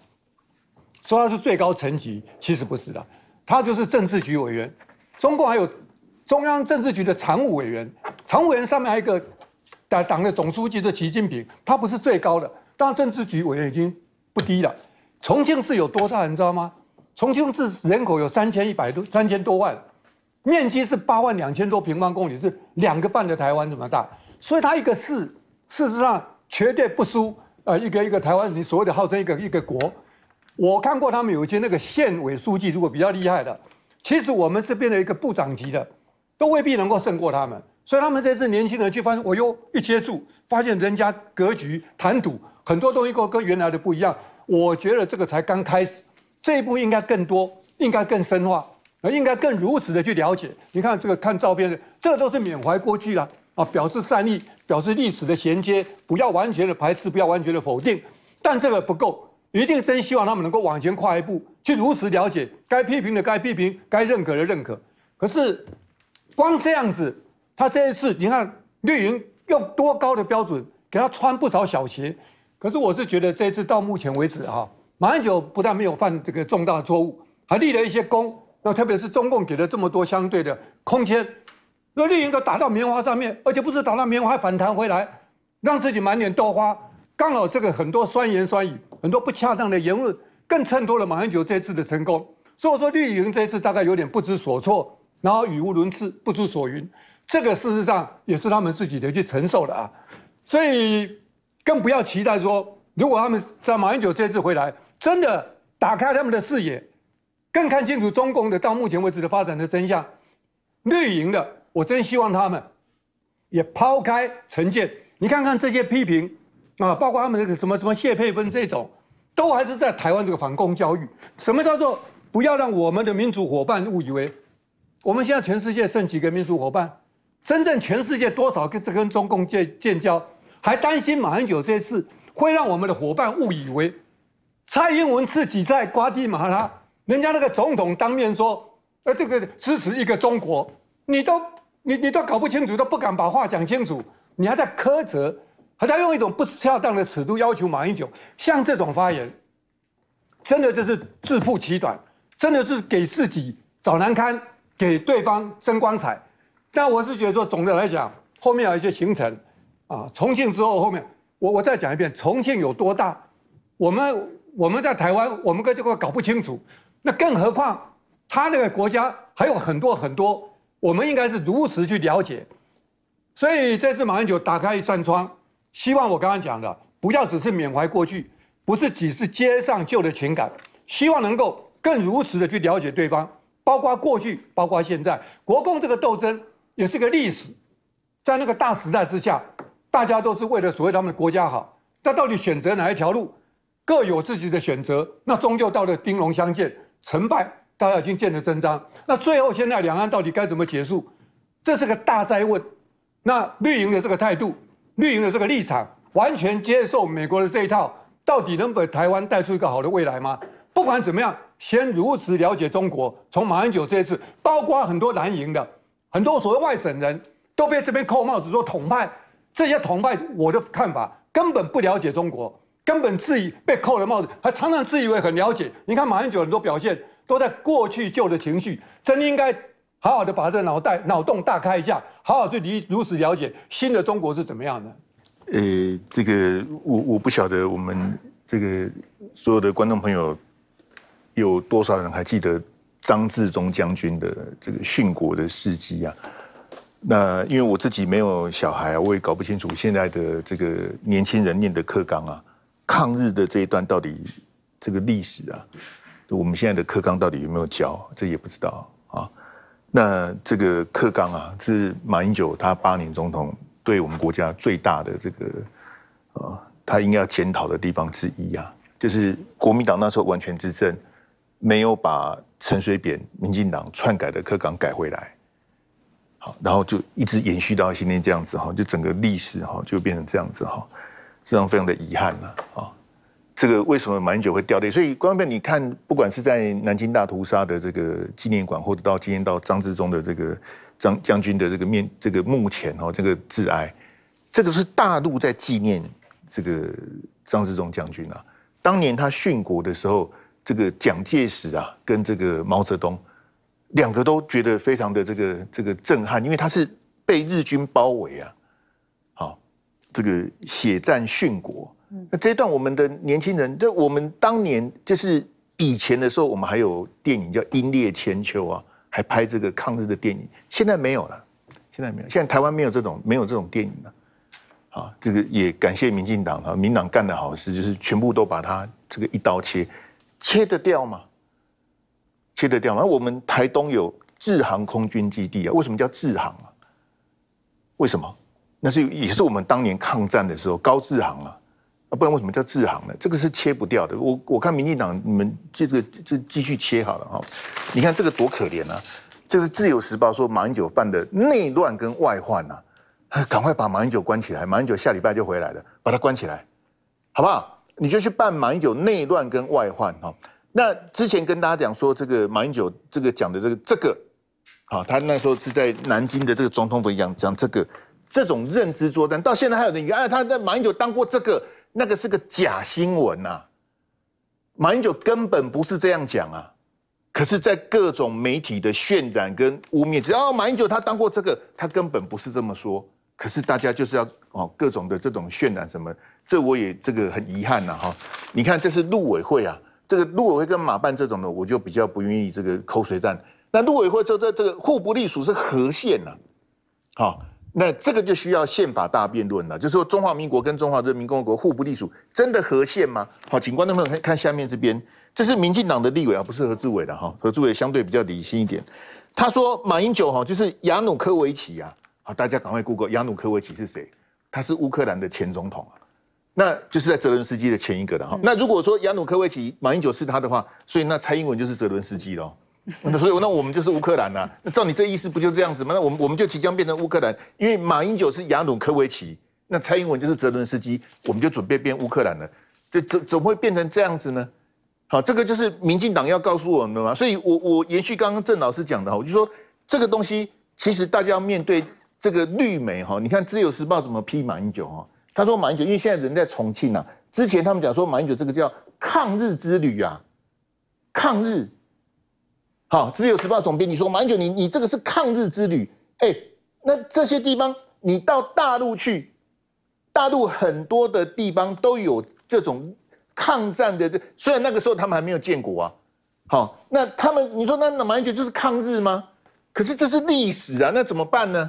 说他是最高层级，其实不是的，他就是政治局委员，中共还有中央政治局的常务委员，常务委员上面还有一个党党的总书记的习近平，他不是最高的，但政治局委员已经不低了。重庆市有多大，你知道吗？重庆市人口有三千一百多三千多万，面积是八万两千多平方公里，是两个半的台湾这么大，所以他一个市事实上。绝对不输啊！一个一个台湾，你所谓的号称一个一个国，我看过他们有一些那个县委书记，如果比较厉害的，其实我们这边的一个部长级的，都未必能够胜过他们。所以他们这次年轻人去发现，我又一接触，发现人家格局、谈吐很多东西都跟原来的不一样。我觉得这个才刚开始，这一步应该更多，应该更深化，应该更如此的去了解。你看这个看照片，的，这都是缅怀过去了。啊，表示善意，表示历史的衔接，不要完全的排斥，不要完全的否定，但这个不够，一定真希望他们能够往前跨一步，去如实了解该批评的该批评，该认可的认可。可是，光这样子，他这一次你看绿营用多高的标准给他穿不少小鞋，可是我是觉得这一次到目前为止哈，马英九不但没有犯这个重大错误，还立了一些功，那特别是中共给了这么多相对的空间。那绿营都打到棉花上面，而且不是打到棉花，还反弹回来，让自己满脸豆花。刚好这个很多酸言酸语，很多不恰当的言论，更衬托了马英九这次的成功。所以说，绿营这次大概有点不知所措，然后语无伦次，不知所云。这个事实上也是他们自己的去承受的啊。所以更不要期待说，如果他们在马英九这一次回来，真的打开他们的视野，更看清楚中共的到目前为止的发展的真相，绿营的。我真希望他们也抛开成见，你看看这些批评啊，包括他们这个什么什么谢佩芬这种，都还是在台湾这个反共教育。什么叫做不要让我们的民主伙伴误以为，我们现在全世界剩几个民主伙伴，真正全世界多少个是跟中共建建交，还担心马英九这次会让我们的伙伴误以为，蔡英文自己在瓜地马拉，人家那个总统当面说，呃，这个支持一个中国，你都。你你都搞不清楚，都不敢把话讲清楚，你还在苛责，还在用一种不恰当的尺度要求马英九。像这种发言，真的就是自曝其短，真的是给自己找难堪，给对方争光彩。但我是觉得说，总的来讲，后面有一些行程，啊，重庆之后后面，我我再讲一遍，重庆有多大？我们我们在台湾，我们跟这个搞不清楚，那更何况他那个国家还有很多很多。我们应该是如实去了解，所以这次马英九打开一扇窗，希望我刚刚讲的，不要只是缅怀过去，不是只是接上旧的情感，希望能够更如实的去了解对方，包括过去，包括现在，国共这个斗争也是个历史，在那个大时代之下，大家都是为了所谓他们的国家好，那到底选择哪一条路，各有自己的选择，那终究到了兵戎相见，成败。大家已经见了真章。那最后现在两岸到底该怎么结束？这是个大灾问。那绿营的这个态度，绿营的这个立场，完全接受美国的这一套，到底能把台湾带出一个好的未来吗？不管怎么样，先如此了解中国。从马英九这一次，包括很多蓝营的、很多所谓外省人都被这边扣帽子说统派。这些统派，我的看法，根本不了解中国，根本自以被扣了帽子，还常常自以为很了解。你看马英九很多表现。都在过去旧的情绪，真应该好好的把这脑袋脑洞大开一下，好好去理如此了解新的中国是怎么样的。呃，这个我我不晓得，我们这个所有的观众朋友有多少人还记得张志忠将军的这个殉国的事迹啊？那因为我自己没有小孩，我也搞不清楚现在的这个年轻人念的课纲啊，抗日的这一段到底这个历史啊。我们现在的课纲到底有没有交？这也不知道啊。那这个课纲啊，是马英九他八年总统对我们国家最大的这个啊，他应该要检讨的地方之一啊，就是国民党那时候完全执政，没有把陈水扁、民进党篡改的课纲改回来，好，然后就一直延续到今天这样子哈，就整个历史哈就变成这样子哈，非常非常的遗憾了啊。这个为什么英九会掉泪？所以关先你看，不管是在南京大屠杀的这个纪念馆，或者到今天到张志忠的这个张将军的这个面、这个墓前哦，这个致哀，这个是大陆在纪念这个张志忠将军啊。当年他殉国的时候，这个蒋介石啊，跟这个毛泽东两个都觉得非常的这个这个震撼，因为他是被日军包围啊，好，这个血战殉国。那这段我们的年轻人，就我们当年就是以前的时候，我们还有电影叫《英烈千秋》啊，还拍这个抗日的电影，现在没有了，现在没有，现在台湾没有这种没有这种电影了。啊，这个也感谢民进党啊，民党干的好事就是全部都把它这个一刀切，切得掉吗？切得掉吗？我们台东有智航空军基地啊，为什么叫智航啊？为什么？那是也是我们当年抗战的时候高智航啊。啊，不然为什么叫“智行”呢？这个是切不掉的。我我看民进党，你们这个就继续切好了哈。你看这个多可怜啊！这是《自由时报》说马英九犯的内乱跟外患啊，赶快把马英九关起来。马英九下礼拜就回来了，把他关起来，好不好？你就去办马英九内乱跟外患哈。那之前跟大家讲说，这个马英九这个讲的这个这个，好，他那时候是在南京的这个总统府讲讲这个这种认知作战，到现在还有人讲，哎，他在马英九当过这个。那个是个假新闻呐，马英九根本不是这样讲啊。可是，在各种媒体的渲染跟污蔑，只要马英九他当过这个，他根本不是这么说。可是大家就是要哦，各种的这种渲染什么，这我也这个很遗憾呐哈。你看，这是陆委会啊，这个陆委会跟马办这种的，我就比较不愿意这个口水战。那陆委会这这这个互不隶属是河线呢？好。那这个就需要宪法大辩论了，就是说中华民国跟中华人民共和国互不隶属，真的合宪吗？好，请观众朋友看下面这边，这是民进党的立委啊，不是何志伟的哈，何志伟相对比较理性一点，他说马英九哈就是亚努科维奇呀，好，大家赶快 google 亚努科维奇是谁，他是乌克兰的前总统啊，那就是在泽伦斯基的前一个的哈，那如果说亚努科维奇马英九是他的话，所以那蔡英文就是泽伦斯基喽。那所以那我们就是乌克兰了。那照你这意思，不就这样子吗？那我们我们就即将变成乌克兰，因为马英九是雅努科维奇，那蔡英文就是泽伦斯基，我们就准备变乌克兰了。这怎怎么会变成这样子呢？好，这个就是民进党要告诉我们的嘛。所以，我我延续刚刚郑老师讲的，我就说这个东西其实大家要面对这个绿媒哈。你看《自由时报》怎么批马英九哈？他说马英九因为现在人在重庆啊，之前他们讲说马英九这个叫抗日之旅啊，抗日。好，《自由时报》总编，你说马英九，你你这个是抗日之旅？哎，那这些地方，你到大陆去，大陆很多的地方都有这种抗战的。虽然那个时候他们还没有建国啊。好，那他们，你说那马英九就是抗日吗？可是这是历史啊，那怎么办呢？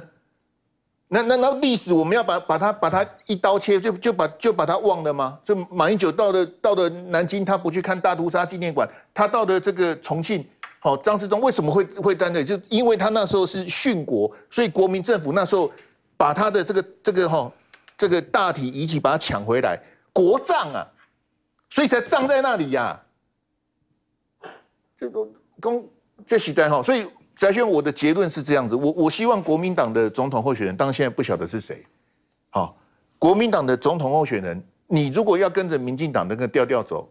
那难道历史我们要把把它把它一刀切，就就把就把它忘了吗？这马英九到的到的南京，他不去看大屠杀纪念馆，他到的这个重庆。好，张自忠为什么会会在那里？就因为他那时候是殉国，所以国民政府那时候把他的这个这个哈这个大体遗体把他抢回来，国葬啊，所以才葬在那里呀。这个公这时代哈，所以翟轩，我的结论是这样子，我我希望国民党的总统候选人，当然现在不晓得是谁。好，国民党的总统候选人，你如果要跟着民进党的那个调调走，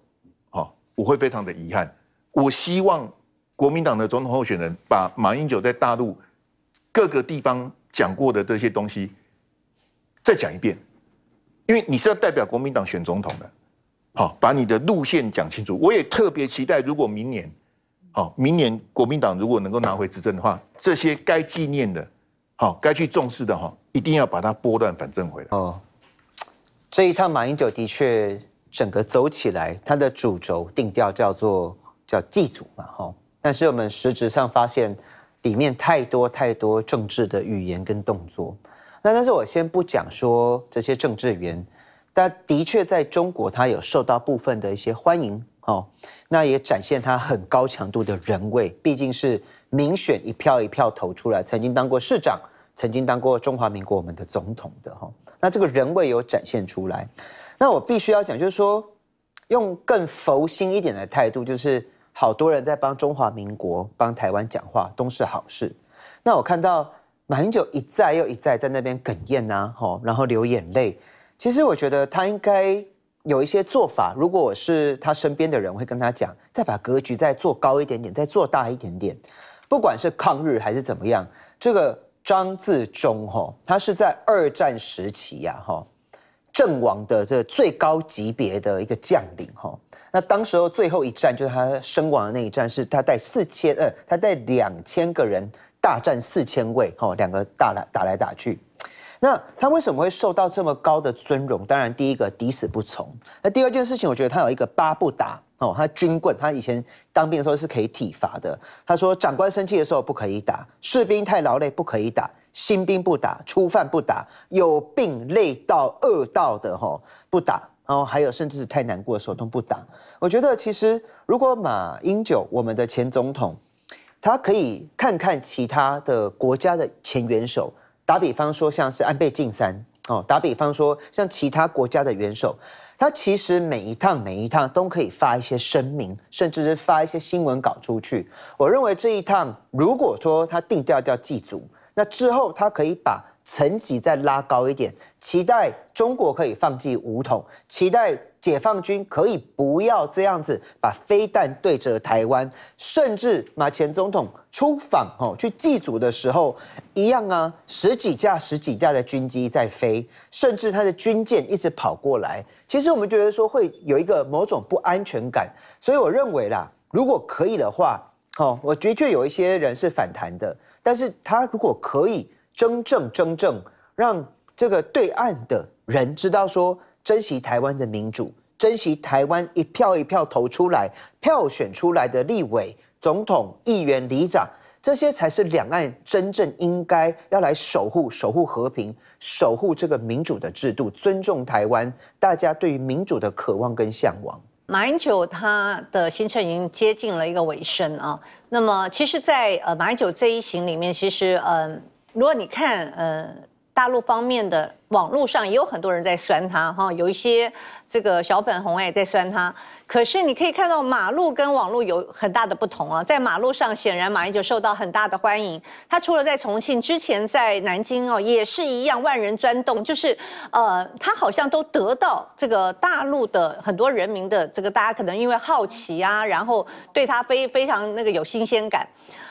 好，我会非常的遗憾。我希望。国民党的总统候选人把马英九在大陆各个地方讲过的这些东西再讲一遍，因为你是要代表国民党选总统的，好，把你的路线讲清楚。我也特别期待，如果明年，好，明年国民党如果能够拿回执政的话，这些该纪念的，好，该去重视的，哈，一定要把它拨乱反正回来。哦，这一趟马英九的确整个走起来，他的主轴定调叫做叫祭祖嘛，哈。但是我们实质上发现，里面太多太多政治的语言跟动作。那但是我先不讲说这些政治语言，但的确在中国，他有受到部分的一些欢迎。哦。那也展现他很高强度的人味，毕竟是民选一票一票投出来，曾经当过市长，曾经当过中华民国我们的总统的哈。那这个人味有展现出来。那我必须要讲，就是说，用更佛心一点的态度，就是。好多人在帮中华民国、帮台湾讲话，都是好事。那我看到马英九一再又一再在那边哽咽呐，吼，然后流眼泪。其实我觉得他应该有一些做法。如果我是他身边的人，会跟他讲，再把格局再做高一点点，再做大一点点。不管是抗日还是怎么样，这个张自忠吼，他是在二战时期呀，吼，阵亡的这最高级别的一个将领吼。那当时候最后一战就是他身亡的那一战，是他带四千呃，他带两千个人大战四千位哦，两个打来打来打去。那他为什么会受到这么高的尊荣？当然，第一个敌死不从。那第二件事情，我觉得他有一个八不打哦，他军棍，他以前当兵的时候是可以体罚的。他说，长官生气的时候不可以打，士兵太劳累不可以打，新兵不打，初犯不打，有病累到饿到的哈不打。然后还有，甚至是太难过的时候都不打。我觉得其实，如果马英九我们的前总统，他可以看看其他的国家的前元首，打比方说像是安倍晋三，哦，打比方说像其他国家的元首，他其实每一趟每一趟都可以发一些声明，甚至是发一些新闻稿出去。我认为这一趟如果说他定调叫祭祖，那之后他可以把。层级再拉高一点，期待中国可以放弃武统，期待解放军可以不要这样子把飞弹对着台湾，甚至马前总统出访哦，去祭祖的时候一样啊，十几架、十几架的军机在飞，甚至他的军舰一直跑过来。其实我们觉得说会有一个某种不安全感，所以我认为啦，如果可以的话，哦，我的确有一些人是反弹的，但是他如果可以。真正真正让这个对岸的人知道说，珍惜台湾的民主，珍惜台湾一票一票投出来票选出来的立委、总统、议员、里长，这些才是两岸真正应该要来守护、守护和平、守护这个民主的制度，尊重台湾大家对于民主的渴望跟向往。马英九他的行程已经接近了一个尾声啊。那么，其实，在呃马英九这一行里面，其实嗯。如果你看，呃。大陆方面的网络上也有很多人在酸他哈，有一些这个小粉红哎在酸他。可是你可以看到马路跟网络有很大的不同啊，在马路上显然马英九受到很大的欢迎。他除了在重庆之前在南京哦也是一样万人专动，就是呃他好像都得到这个大陆的很多人民的这个大家可能因为好奇啊，然后对他非非常那个有新鲜感。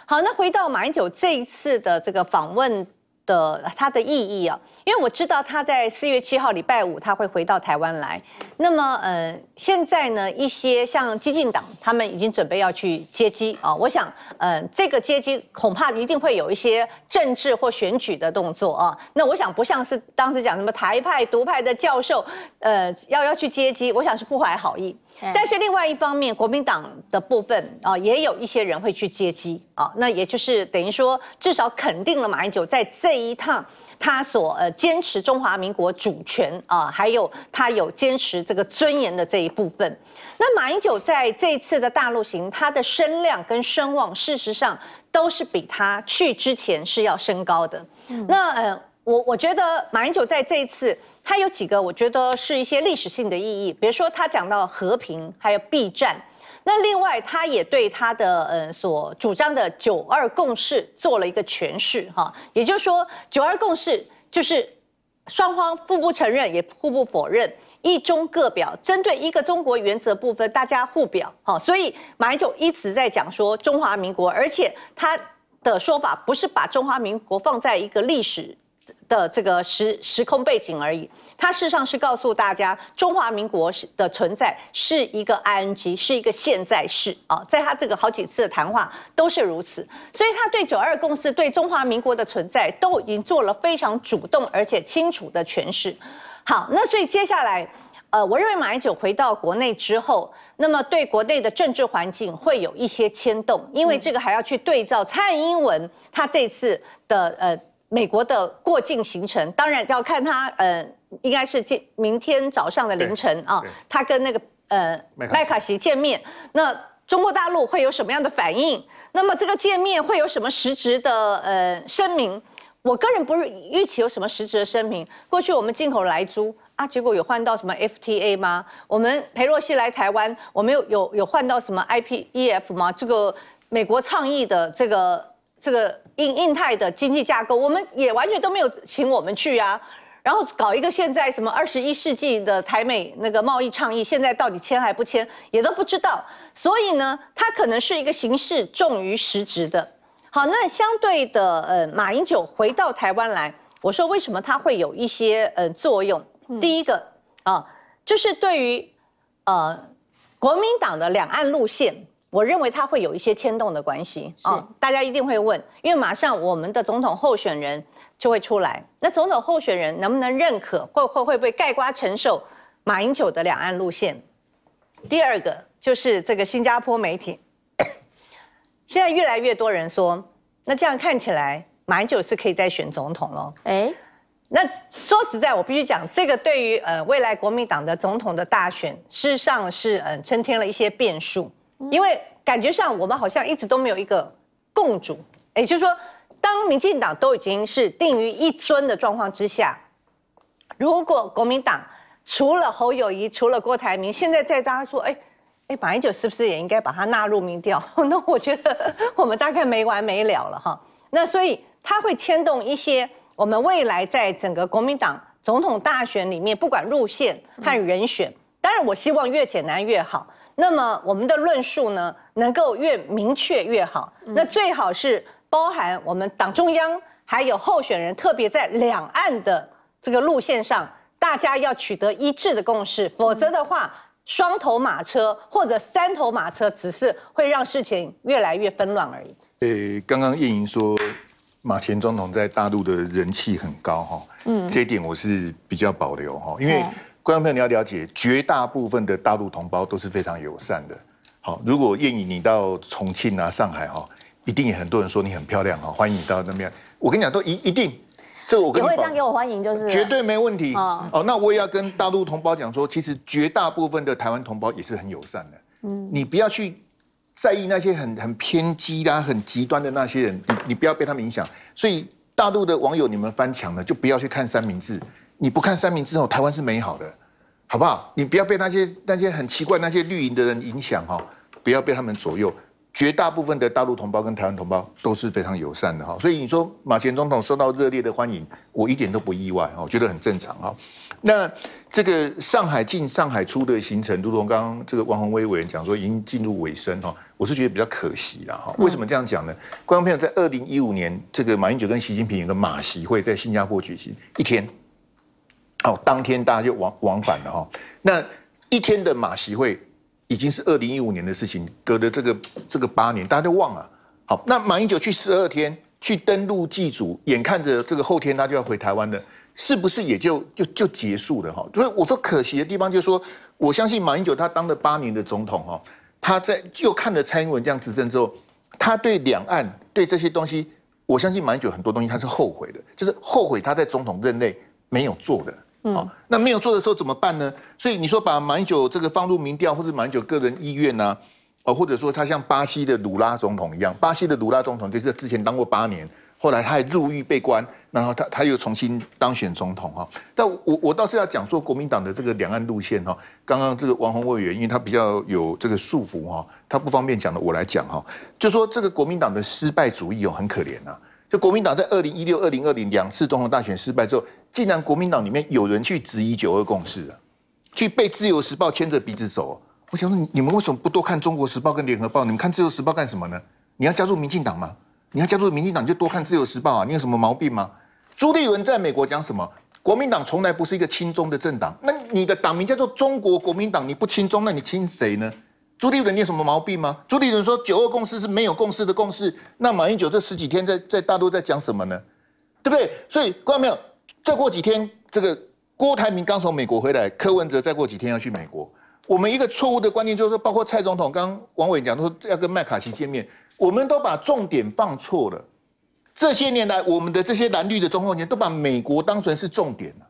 好，那回到马英九这一次的这个访问。的它的意义啊，因为我知道他在四月七号礼拜五他会回到台湾来，那么呃现在呢一些像激进党他们已经准备要去接机啊，我想呃这个接机恐怕一定会有一些政治或选举的动作啊，那我想不像是当时讲什么台派独派的教授呃要要去接机，我想是不怀好意。但是另外一方面，国民党的部分啊，也有一些人会去接机啊，那也就是等于说，至少肯定了马英九在这一趟他所呃坚持中华民国主权啊，还有他有坚持这个尊严的这一部分。那马英九在这一次的大陆行，他的声量跟声望，事实上都是比他去之前是要升高的。那呃，我我觉得马英九在这一次。它有几个，我觉得是一些历史性的意义，比如说他讲到和平，还有避战。那另外，他也对他的呃所主张的“九二共识”做了一个诠释，哈，也就是说，“九二共识”就是双方互不承认，也互不否认，一中各表。针对一个中国原则部分，大家互表，哈。所以，马英九一直在讲说中华民国，而且他的说法不是把中华民国放在一个历史。的这个时时空背景而已，它事实上是告诉大家，中华民国是的存在是一个 ing，是一个现在式啊，在他这个好几次的谈话都是如此，所以他对九二共识对中华民国的存在都已经做了非常主动而且清楚的诠释。好，那所以接下来，呃，我认为马英九回到国内之后，那么对国内的政治环境会有一些牵动，因为这个还要去对照蔡英文他这次的呃。美国的过境行程，当然要看他，呃，应该是今明天早上的凌晨啊，他跟那个呃麦卡锡见面，那中国大陆会有什么样的反应？那么这个见面会有什么实质的呃声明？我个人不是预期有什么实质的声明。过去我们进口来租啊，结果有换到什么 FTA 吗？我们裴洛西来台湾，我们有有有换到什么 IPEF 吗？这个美国倡议的这个这个。印印太的经济架构，我们也完全都没有请我们去啊。然后搞一个现在什么二十一世纪的台美那个贸易倡议，现在到底签还不签，也都不知道。所以呢，它可能是一个形式重于实质的。好，那相对的，呃，马英九回到台湾来，我说为什么他会有一些呃作用？第一个啊，就是对于呃国民党的两岸路线。我认为他会有一些牵动的关系，是大家一定会问，因为马上我们的总统候选人就会出来，那总统候选人能不能认可，会会会不会盖瓜承受马英九的两岸路线？第二个就是这个新加坡媒体，现在越来越多人说，那这样看起来马英九是可以再选总统了。哎，那说实在，我必须讲，这个对于呃未来国民党的总统的大选，事实上是嗯增添了一些变数。因为感觉上，我们好像一直都没有一个共主，也就是说，当民进党都已经是定于一尊的状况之下，如果国民党除了侯友谊、除了郭台铭，现在在大家说，哎，哎，马英九是不是也应该把他纳入民调？那我觉得我们大概没完没了了哈。那所以他会牵动一些我们未来在整个国民党总统大选里面，不管路线和人选，当然我希望越简单越好。那么我们的论述呢，能够越明确越好。那最好是包含我们党中央，还有候选人，特别在两岸的这个路线上，大家要取得一致的共识。否则的话，双头马车或者三头马车，只是会让事情越来越纷乱而已。呃，刚刚叶莹说马前总统在大陆的人气很高哈，嗯，这点我是比较保留哈，因为。观众朋友，你要了解，绝大部分的大陆同胞都是非常友善的。好，如果愿意你到重庆啊、上海哈，一定很多人说你很漂亮啊，欢迎你到那边。我跟你讲，都一一定。这我你会这样给我欢迎，就是绝对没问题。哦，那我也要跟大陆同胞讲说，其实绝大部分的台湾同胞也是很友善的。嗯，你不要去在意那些很很偏激啊、很极端的那些人，你你不要被他们影响。所以大陆的网友，你们翻墙了，就不要去看三明治。你不看三明治后，台湾是美好的，好不好？你不要被那些那些很奇怪、那些绿营的人影响哈，不要被他们左右。绝大部分的大陆同胞跟台湾同胞都是非常友善的哈，所以你说马前总统受到热烈的欢迎，我一点都不意外哈，觉得很正常哈。那这个上海进、上海出的行程，如同刚刚这个汪宏威委员讲说，已经进入尾声哈，我是觉得比较可惜了哈。为什么这样讲呢？观众朋友，在二零一五年，这个马英九跟习近平有个马习会在新加坡举行一天。哦，当天大家就往往返了哈。那一天的马席会已经是二零一五年的事情，隔的这个这个八年，大家都忘了。好，那马英九去十二天去登陆祭祖，眼看着这个后天他就要回台湾了，是不是也就就就结束了哈？所以我说可惜的地方就是说，我相信马英九他当了八年的总统哦，他在就看了蔡英文这样执政之后，他对两岸对这些东西，我相信马英九很多东西他是后悔的，就是后悔他在总统任内没有做的。好，那没有做的时候怎么办呢？所以你说把英久这个放入民调，或者英久个人意愿呐，哦，或者说他像巴西的鲁拉总统一样，巴西的鲁拉总统就是之前当过八年，后来他还入狱被关，然后他他又重新当选总统哈。但我我倒是要讲说国民党的这个两岸路线哈，刚刚这个王宏委员，因为他比较有这个束缚哈，他不方便讲的，我来讲哈，就说这个国民党的失败主义哦，很可怜呐。就国民党在二零一六、二零二零两次总统大选失败之后，竟然国民党里面有人去质疑九二共识啊，去被自由时报牵着鼻子走。我想说，你们为什么不多看中国时报跟联合报？你们看自由时报干什么呢？你要加入民进党吗？你要加入民进党，你就多看自由时报啊！你有什么毛病吗？朱立伦在美国讲什么？国民党从来不是一个亲中的政党。那你的党名叫做中国国民党，你不亲中，那你亲谁呢？朱立伦，你有什么毛病吗？朱立伦说“九二共识”是没有共识的共识。那马英九这十几天在在大陆在讲什么呢？对不对？所以看到没有？再过几天，这个郭台铭刚从美国回来，柯文哲再过几天要去美国。我们一个错误的观念就是，包括蔡总统刚王伟讲，说要跟麦卡锡见面，我们都把重点放错了。这些年来，我们的这些蓝绿的中后年都把美国当成是重点了。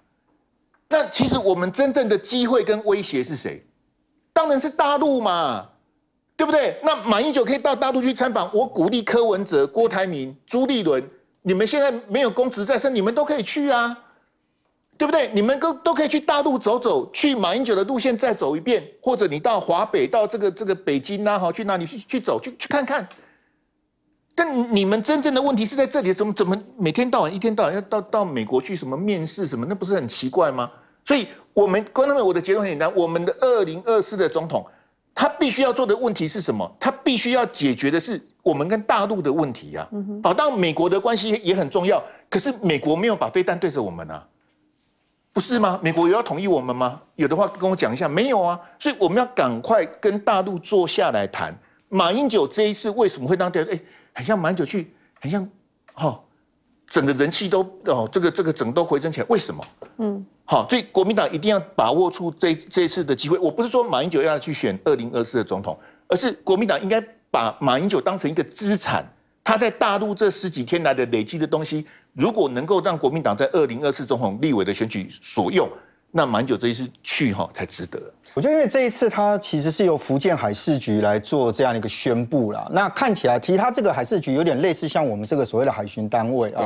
那其实我们真正的机会跟威胁是谁？当然是大陆嘛，对不对？那马英九可以到大陆去参访，我鼓励柯文哲、郭台铭、朱立伦，你们现在没有公职在身，你们都可以去啊，对不对？你们都都可以去大陆走走，去马英九的路线再走一遍，或者你到华北、到这个这个北京呐，哈，去哪里去去走去去看看。但你们真正的问题是在这里，怎么怎么每天到晚一天到晚要到到美国去什么面试什么，那不是很奇怪吗？所以。我们观众们，我的结论很简单：，我们的二零二四的总统，他必须要做的问题是什么？他必须要解决的是我们跟大陆的问题呀。好，当美国的关系也很重要，可是美国没有把飞弹对着我们啊，不是吗？美国有要同意我们吗？有的话跟我讲一下，没有啊。所以我们要赶快跟大陆坐下来谈。马英九这一次为什么会当天？哎，很像马九去，很像，哈，整个人气都哦，这个这个整都回升起来，为什么？嗯。好，所以国民党一定要把握住这这次的机会。我不是说马英九要去选二零二四的总统，而是国民党应该把马英九当成一个资产。他在大陆这十几天来的累积的东西，如果能够让国民党在二零二四总统、立委的选举所用。那蛮久这一次去哈才值得。我觉得因为这一次他其实是由福建海事局来做这样的一个宣布了。那看起来其实他这个海事局有点类似像我们这个所谓的海巡单位啊。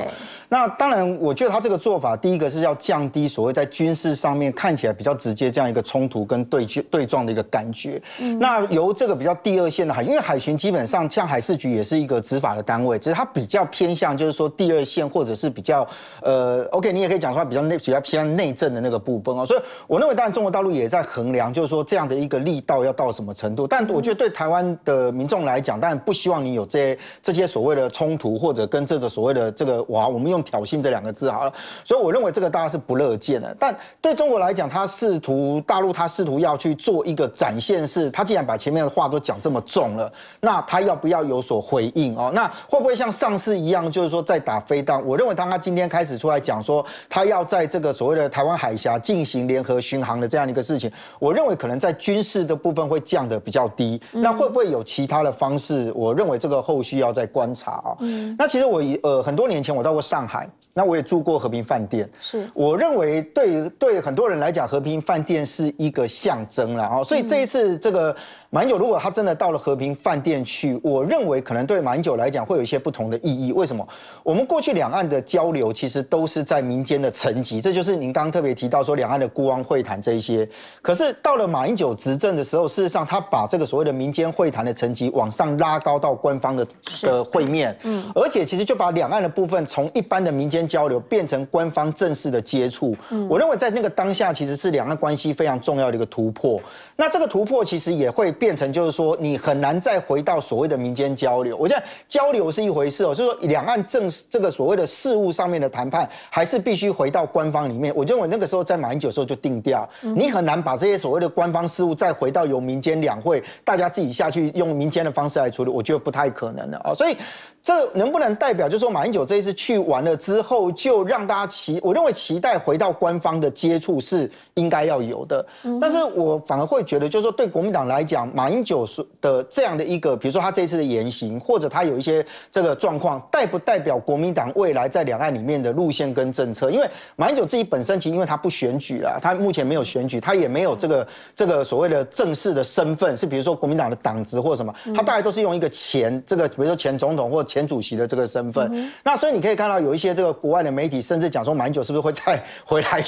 那当然我觉得他这个做法，第一个是要降低所谓在军事上面看起来比较直接这样一个冲突跟对对撞的一个感觉。那由这个比较第二线的海，因为海巡基本上像海事局也是一个执法的单位，只是它比较偏向就是说第二线或者是比较呃 OK 你也可以讲出来比较内比较偏向内政的那个部分。所以我认为，当然中国大陆也在衡量，就是说这样的一个力道要到什么程度。但我觉得对台湾的民众来讲，当然不希望你有这些这些所谓的冲突，或者跟这个所谓的这个，哇，我们用挑衅这两个字好了。所以我认为这个大家是不乐见的。但对中国来讲，他试图大陆，他试图要去做一个展现式，他既然把前面的话都讲这么重了，那他要不要有所回应哦？那会不会像上次一样，就是说在打飞弹？我认为，当他今天开始出来讲说，他要在这个所谓的台湾海峡进行。行联合巡航的这样一个事情，我认为可能在军事的部分会降得比较低，那会不会有其他的方式？我认为这个后续要再观察啊。嗯，那其实我呃很多年前我到过上海，那我也住过和平饭店。是，我认为对对很多人来讲，和平饭店是一个象征了啊。所以这一次这个。马英九如果他真的到了和平饭店去，我认为可能对马英九来讲会有一些不同的意义。为什么？我们过去两岸的交流其实都是在民间的层级，这就是您刚刚特别提到说两岸的孤汪会谈这一些。可是到了马英九执政的时候，事实上他把这个所谓的民间会谈的层级往上拉高到官方的的会面，嗯，而且其实就把两岸的部分从一般的民间交流变成官方正式的接触。我认为在那个当下其实是两岸关系非常重要的一个突破。那这个突破其实也会。变成就是说，你很难再回到所谓的民间交流。我在交流是一回事哦，就是说两岸政这个所谓的事务上面的谈判，还是必须回到官方里面。我认为那个时候在马英九时候就定掉，你很难把这些所谓的官方事务再回到由民间两会大家自己下去用民间的方式来处理，我觉得不太可能的啊，所以。这能不能代表，就是说马英九这一次去完了之后，就让大家期，我认为期待回到官方的接触是应该要有的。但是我反而会觉得，就是说对国民党来讲，马英九的这样的一个，比如说他这一次的言行，或者他有一些这个状况，代不代表国民党未来在两岸里面的路线跟政策？因为马英九自己本身，其实因为他不选举了，他目前没有选举，他也没有这个这个所谓的正式的身份，是比如说国民党的党职或什么，他大概都是用一个前这个，比如说前总统或。前主席的这个身份，那所以你可以看到，有一些这个国外的媒体甚至讲说，马英九是不是会再回来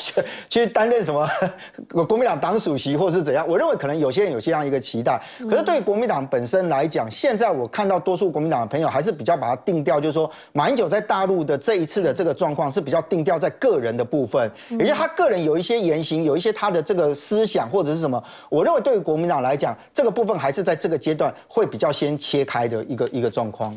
去担任什么 国民党党主席，或是怎样？我认为可能有些人有这样一个期待。可是对国民党本身来讲，现在我看到多数国民党的朋友还是比较把它定掉，就是说马英九在大陆的这一次的这个状况是比较定掉在个人的部分，也就是他个人有一些言行，有一些他的这个思想或者是什么？我认为对于国民党来讲，这个部分还是在这个阶段会比较先切开的一个一个状况。